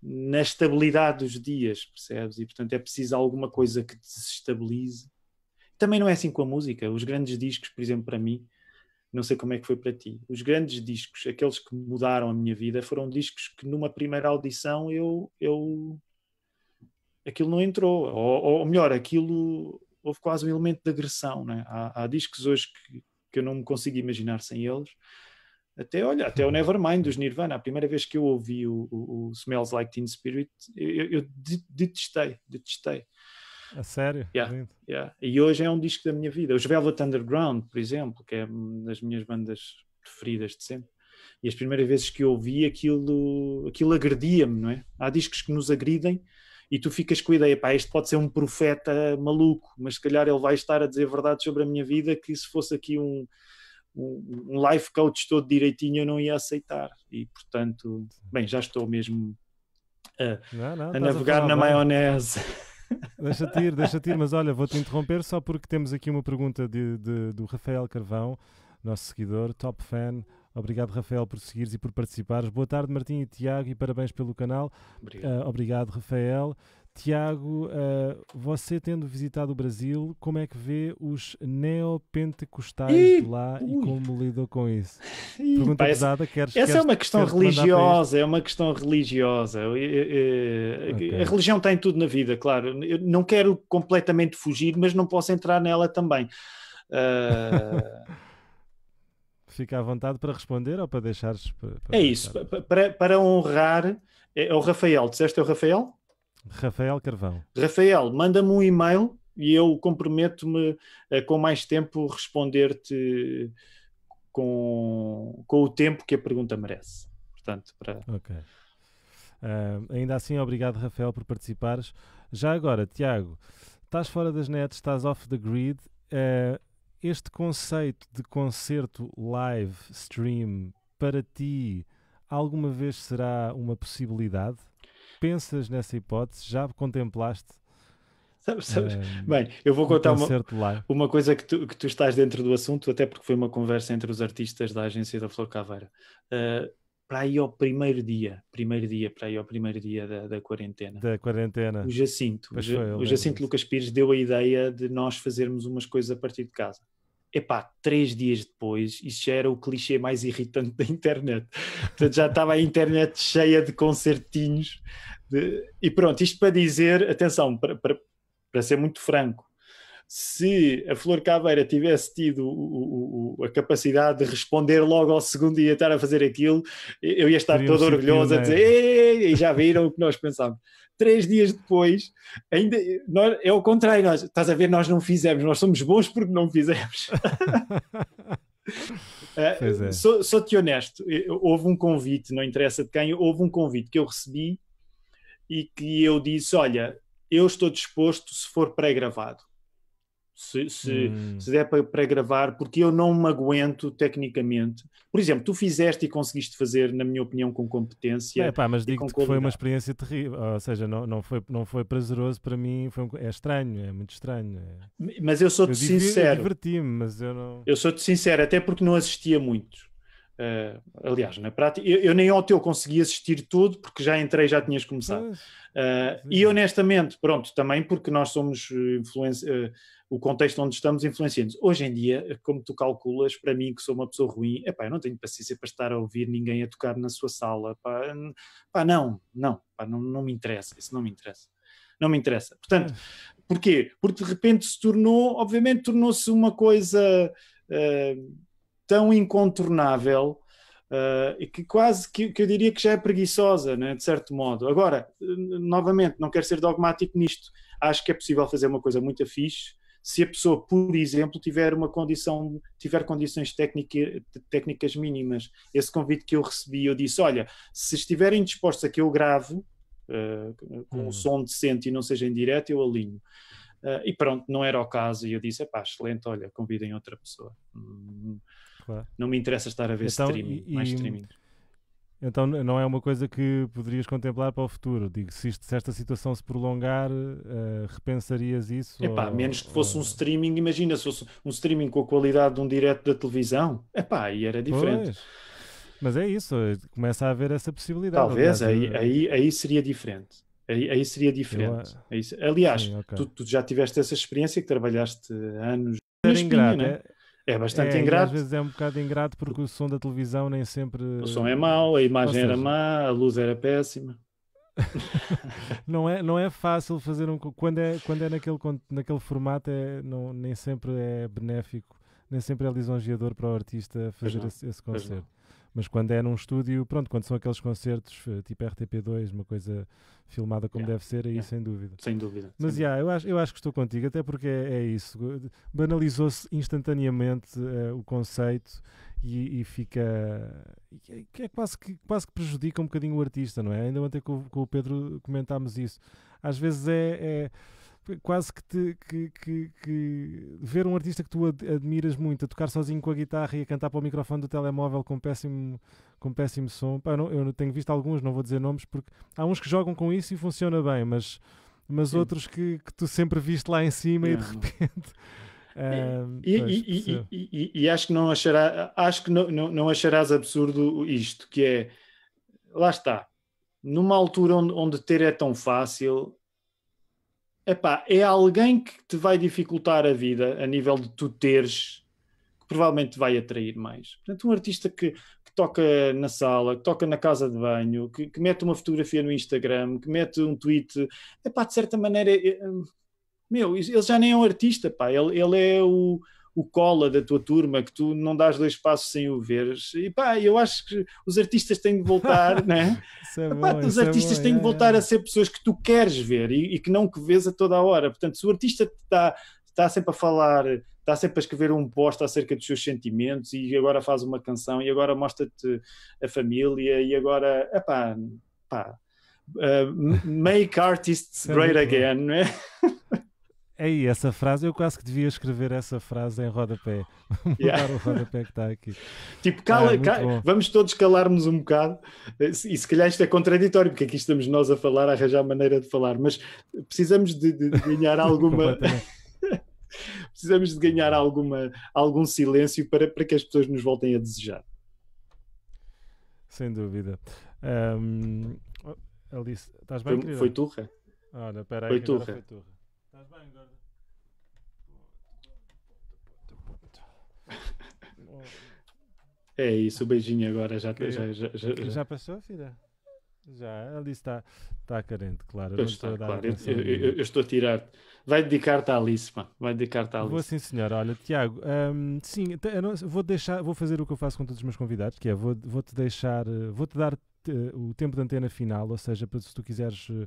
na estabilidade dos dias, percebes? E portanto é preciso alguma coisa que desestabilize. Também não é assim com a música. Os grandes discos, por exemplo, para mim, não sei como é que foi para ti. Os grandes discos, aqueles que mudaram a minha vida, foram discos que numa primeira audição eu eu aquilo não entrou, ou, ou melhor, aquilo houve quase um elemento de agressão. Né? Há, há discos hoje que, que eu não me consigo imaginar sem eles. Até, olha, até o Nevermind dos Nirvana, a primeira vez que eu ouvi o, o, o Smells Like Teen Spirit, eu, eu detestei, detestei. A sério? Yeah, yeah. E hoje é um disco da minha vida. Os Velvet Underground, por exemplo, que é uma das minhas bandas preferidas de sempre. E as primeiras vezes que eu ouvi aquilo, aquilo agredia-me, não é? Há discos que nos agridem e tu ficas com a ideia, pá, este pode ser um profeta maluco, mas se calhar ele vai estar a dizer verdade sobre a minha vida que se fosse aqui um, um, um life coach todo direitinho eu não ia aceitar. E portanto, bem, já estou mesmo a, não, não, a navegar a na maionese. Deixa-te ir, deixa-te ir, mas olha, vou-te interromper só porque temos aqui uma pergunta de, de, do Rafael Carvão, nosso seguidor, top fan Obrigado, Rafael, por seguires e por participares. Boa tarde, Martim e Tiago, e parabéns pelo canal. Obrigado, uh, obrigado Rafael. Tiago, uh, você tendo visitado o Brasil, como é que vê os neopentecostais e... de lá Ui. e como lidou com isso? E... Pergunta Pai, pesada, queres, Essa é queres, é uma questão religiosa, é uma questão religiosa. Eu, eu, eu, okay. A religião tem tudo na vida, claro. Eu não quero completamente fugir, mas não posso entrar nela também. Uh... fica à vontade para responder ou para deixares. Para, para é isso, para, para, honrar. É, é, o Rafael, disseste é o Rafael? Rafael Carvão. Rafael, manda-me um e-mail e eu comprometo-me a, eh, com mais tempo responder-te com, com o tempo que a pergunta merece. Portanto, para. Ok. Uh, ainda assim, obrigado, Rafael, por participares. Já agora, Tiago, estás fora das netas, estás off the grid. Uh, este conceito de concerto live stream para ti alguma vez será uma possibilidade? Pensas nessa hipótese? Já contemplaste? Sabes, sabes, eh, Bem, eu vou um contar uma, uma coisa que tu, que tu estás dentro do assunto, até porque foi uma conversa entre os artistas da agência da Flor Caveira. Uh, para ir ao primeiro dia, primeiro dia, para ir ao primeiro dia da, da quarentena. Da quarentena. O Jacinto, pois o, foi, o Jacinto Lucas Pires deu a ideia de nós fazermos umas coisas a partir de casa. Epá, três dias depois, isso já era o clichê mais irritante da internet. Portanto, já estava a internet cheia de concertinhos. De... E pronto, isto para dizer, atenção, para, para, para ser muito franco, se a Flor Caveira tivesse tido o, o, a capacidade de responder logo ao segundo dia estar a fazer aquilo, eu ia estar todo orgulhoso a é. dizer e já viram o que nós pensámos. Três dias depois, ainda nós, é o contrário, nós, estás a ver, nós não fizemos, nós somos bons porque não fizemos. uh, é. sou, sou-te honesto, eh, houve um convite, não interessa de quem, houve um convite que eu recebi e que eu disse: Olha, eu estou disposto se for pré-gravado se, se, hum. se der para, gravar, porque eu não me aguento tecnicamente. Por exemplo, tu fizeste e conseguiste fazer, na minha opinião, com competência. É, pá, mas digo que foi uma experiência terrível, ou seja, não, não, foi, não foi prazeroso para mim, foi um... é estranho, é muito estranho. É. Mas eu sou-te sincero. Eu diverti-me, mas eu não. Eu sou-te sincero, até porque não assistia muito. Uh, aliás, na prática, eu, eu, nem ao teu consegui assistir tudo porque já entrei, já tinhas começado. Uh, e é. honestamente, pronto, também porque nós somos eh, influência, uh, eh, o contexto onde estamos influenciando. Hoje em dia, como tu calculas, para mim que sou uma pessoa ruim, epá, eu não tenho paciência para estar a ouvir ninguém a tocar na sua sala. Pá, não, não, pá, não, não me interessa, isso não me interessa. Não me interessa. Portanto, é. porquê? Porque de repente se tornou, obviamente, tornou-se uma coisa. Uh, tão incontornável uh, que quase que, que, eu diria que já é preguiçosa, né, de certo modo. Agora, novamente, não quero ser dogmático nisto, acho que é possível fazer uma coisa muito fixe se a pessoa, por exemplo, tiver uma condição, tiver condições técnica, técnicas mínimas. Esse convite que eu recebi, eu disse, olha, se estiverem dispostos a que eu grave, uh, com hum. um som decente e não seja em direto, eu alinho. Uh, e pronto, não era o caso, e eu disse: é pá, excelente, olha, convidem outra pessoa. Hum, Claro. Não me interessa estar a ver então, streaming, e, mais streaming. Então não é uma coisa que poderias contemplar para o futuro? Digo, se, isto, se esta situação se prolongar, uh, repensarias isso? Epá, ou, menos que fosse ou... um streaming, imagina se fosse um streaming com a qualidade de um direto da televisão, epá, aí era diferente. Pois. Mas é isso, eh, começa a haver essa possibilidade. Talvez, aí, eh, aí, aí seria diferente. Aí, aí seria diferente. Eu... Aí, aliás, Sim, okay. tu, tu, já tiveste essa experiência que trabalhaste anos. Era ingrato, espinha, né? É bastante é, ingrato. Às vezes é um bocado ingrato porque o som da televisão nem sempre. O som é mau, a eh, imagem seja... era má, a luz era péssima. não, é, não é fácil fazer um. Quando é, quando é naquele, naquele formato, é, não, nem sempre é benéfico, nem sempre é lisonjeador para o artista fazer esse, esse concerto mas quando é num estúdio, pronto, quando são aqueles concertos eh, tipo RTP2, uma coisa filmada como yeah, deve ser, aí yeah. sem dúvida. Sem dúvida. Mas já, yeah, eu, acho, eu acho que estou contigo, até porque é, é isso. Banalizou-se instantaneamente uh, o conceito e, e fica. E é, é quase que, quase que prejudica um bocadinho o artista, não é? Ainda ontem com, com o Pedro comentámos isso. Às vezes é, é quase que, te, que, que, que, ver um artista que tu admiras muito a tocar sozinho com a guitarra e a cantar para o microfone do telemóvel com péssimo, com péssimo som. Pá, não, eu tenho visto alguns, não vou dizer nomes, porque há uns que jogam com isso e funciona bem, mas, mas outros que, que tu sempre viste lá em cima e de repente. É, e, e, e, e, acho que não achará, acho que não, não, não acharás absurdo isto, que é lá está, numa altura onde, onde ter é tão fácil, epá, é alguém que te vai dificultar a vida a nível de tu teres, que provavelmente vai atrair mais. Portanto, um artista que, que toca na sala, que toca na casa de banho, que, que, mete uma fotografia no Instagram, que mete um tweet, epá, de certa maneira, é, meu, ele já nem é um artista, pá, ele, ele é o o cola da tua turma, que tu não dás dois passos sem o veres. E pá, eu acho que os artistas têm de voltar, né? É, é bom, os artistas é têm de voltar a ser pessoas que tu queres ver e, e, que não que vês a toda a hora. Portanto, se o artista está tá sempre a falar, está sempre a escrever um post acerca dos seus sentimentos e agora faz uma canção e agora mostra-te a família e agora, epá, pá. Uh, make artists é great again, não é? Aí, essa frase, eu quase que devia escrever essa frase em rodapé. Yeah. Mudar o rodapé que está aqui. Tipo, cala, ah, é cala vamos todos calar-nos um bocado. E se calhar isto é contraditório, porque aqui estamos nós a falar, a arranjar maneira de falar, mas precisamos de, de, de ganhar alguma. precisamos de ganhar alguma, algum silêncio para, para que as pessoas nos voltem a desejar. Sem dúvida. Um, Alice, estás bem? Foi, foi Turra. Olha, peraí, foi, turra. foi Turra. Estás bem, gordo? É isso, o beijinho agora já, tá- já, já, já, já, passou, filha? Já, ali está, está carente, claro. Eu, estou, claro. Eu, eu, eu, estou a tirar. Vai dedicar-te à Alice, pá. Vai dedicar-te à Alice. Vou sim, senhora. Olha, Tiago, hum, sim, não, vou deixar, vou fazer o que eu faço com todos os meus convidados, que é vou-te vou deixar, eh, vou-te dar eh, o tempo de antena final, ou seja, para, se tu quiseres eh,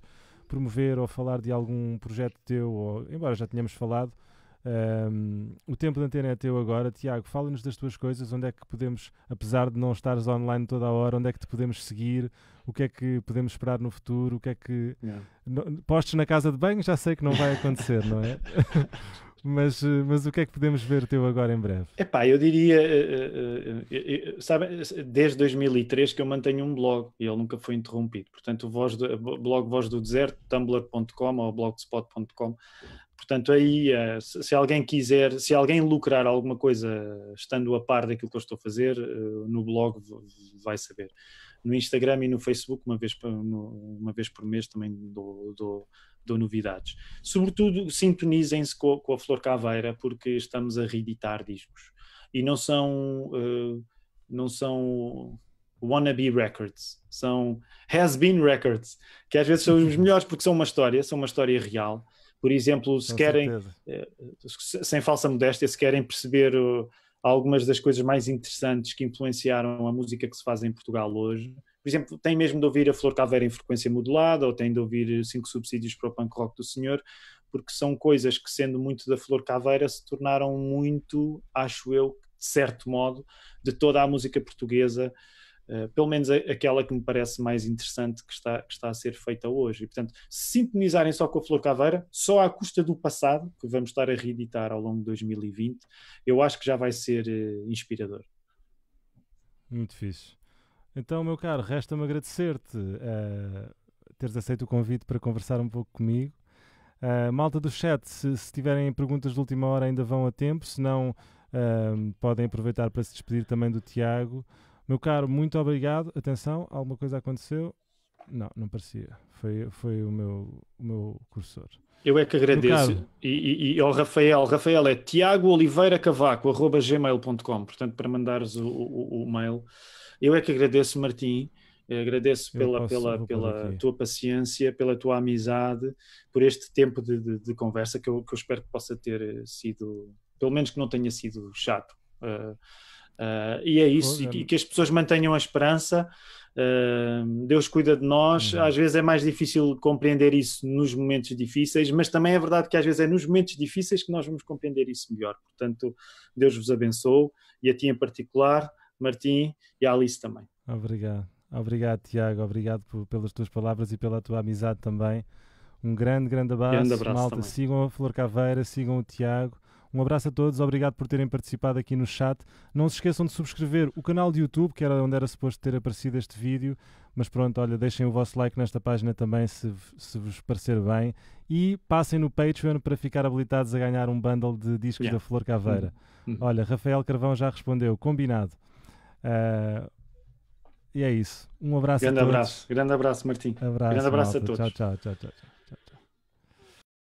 promover ou falar de algum projeto teu, ou, embora já tenhamos falado, um, ehm, o tempo da antena é teu agora. Tiago, fala-nos das tuas coisas, onde é que podemos, apesar de não estares online toda a hora, onde é que te podemos seguir, o que é que podemos esperar no futuro, o que é que. Não. Postes na casa de banho, já sei que não vai acontecer, não é? Mas, eh, mas o que é que podemos ver teu agora em breve? Epá, eu diria, eh, eh, sabe, desde 2003 que eu mantenho um blog e ele nunca foi interrompido. Portanto, o voz do, blog Voz do Deserto, tumblr.com ou blogspot.com. Portanto, aí, se alguém quiser, se alguém lucrar alguma coisa estando a par daquilo que eu estou a fazer, no blog vai saber. No Instagram e no Facebook, uma vez, por, uma vez por mês também dou, dou dou novidades. Sobretudo, sintonizem-se com, com, a Flor Caveira, porque estamos a reeditar discos. E não são, uh, não são wannabe records, são has-been records, que às vezes são os melhores porque são uma história, são uma história real. Por exemplo, se com querem, certeza. Eh, sem falsa modéstia, se querem perceber eh, algumas das coisas mais interessantes que influenciaram a música que se faz em Portugal hoje, por exemplo, tem mesmo de ouvir a Flor Caveira em frequência modulada, ou tem de ouvir cinco subsídios para o punk rock do senhor, porque são coisas que, sendo muito da Flor Caveira, se tornaram muito, acho eu, de certo modo, de toda a música portuguesa, uh, pelo menos a, aquela que me parece mais interessante que está, que está a ser feita hoje. E, portanto, se sintonizarem só com a Flor Caveira, só à custa do passado, que vamos estar a reeditar ao longo de 2020, eu acho que já vai ser uh, inspirador. Muito fixe. Então, meu caro, resta-me agradecer-te uh, teres aceito o convite para conversar um pouco comigo. Uh, malta do chat, se, se, tiverem perguntas de última hora, ainda vão a tempo, se não, uh, podem aproveitar para se despedir também do Tiago. Meu caro, muito obrigado. Atenção, alguma coisa aconteceu? Não, não parecia. Foi, foi o, meu, o meu cursor. Eu é que agradeço. E, e, e, ao Rafael, Rafael é tiagooliveiracavaco.gmail.com, portanto, para mandares o, o, o mail. Eu é que agradeço, Martim, eh, agradeço pela, posso, pela, pela tua paciência, pela tua amizade, por este tempo de, de, de conversa que eu, que eu, espero que possa ter eh, sido, pelo menos que não tenha sido chato. Uh, uh, e é isso, e, e, que as pessoas mantenham a esperança. Uh, Deus cuida de nós. Uhum. Às vezes é mais difícil compreender isso nos momentos difíceis, mas também é verdade que às vezes é nos momentos difíceis que nós vamos compreender isso melhor. Portanto, Deus vos abençoe e a ti em particular. Martim e Alice também. Obrigado. Obrigado, Tiago. Obrigado por, pelas tuas palavras e pela tua amizade também. Um grande, grande abraço. Grande abraço Malta, também. sigam a Flor Caveira, sigam o Tiago. Um abraço a todos, obrigado por terem participado aqui no chat. Não se esqueçam de subscrever o canal de YouTube, que era onde era suposto ter aparecido este vídeo. Mas pronto, olha, deixem o vosso like nesta página também, se, se vos parecer bem. E passem no Patreon para ficar habilitados a ganhar um bundle de discos yeah. da Flor Caveira. Uhum. Olha, Rafael Carvão já respondeu, combinado. Uh, e é isso. Um abraço grande a todos. Grande abraço, grande abraço, Martim. Abraço, grande abraço malta. a todos. tchau, tchau. tchau. tchau.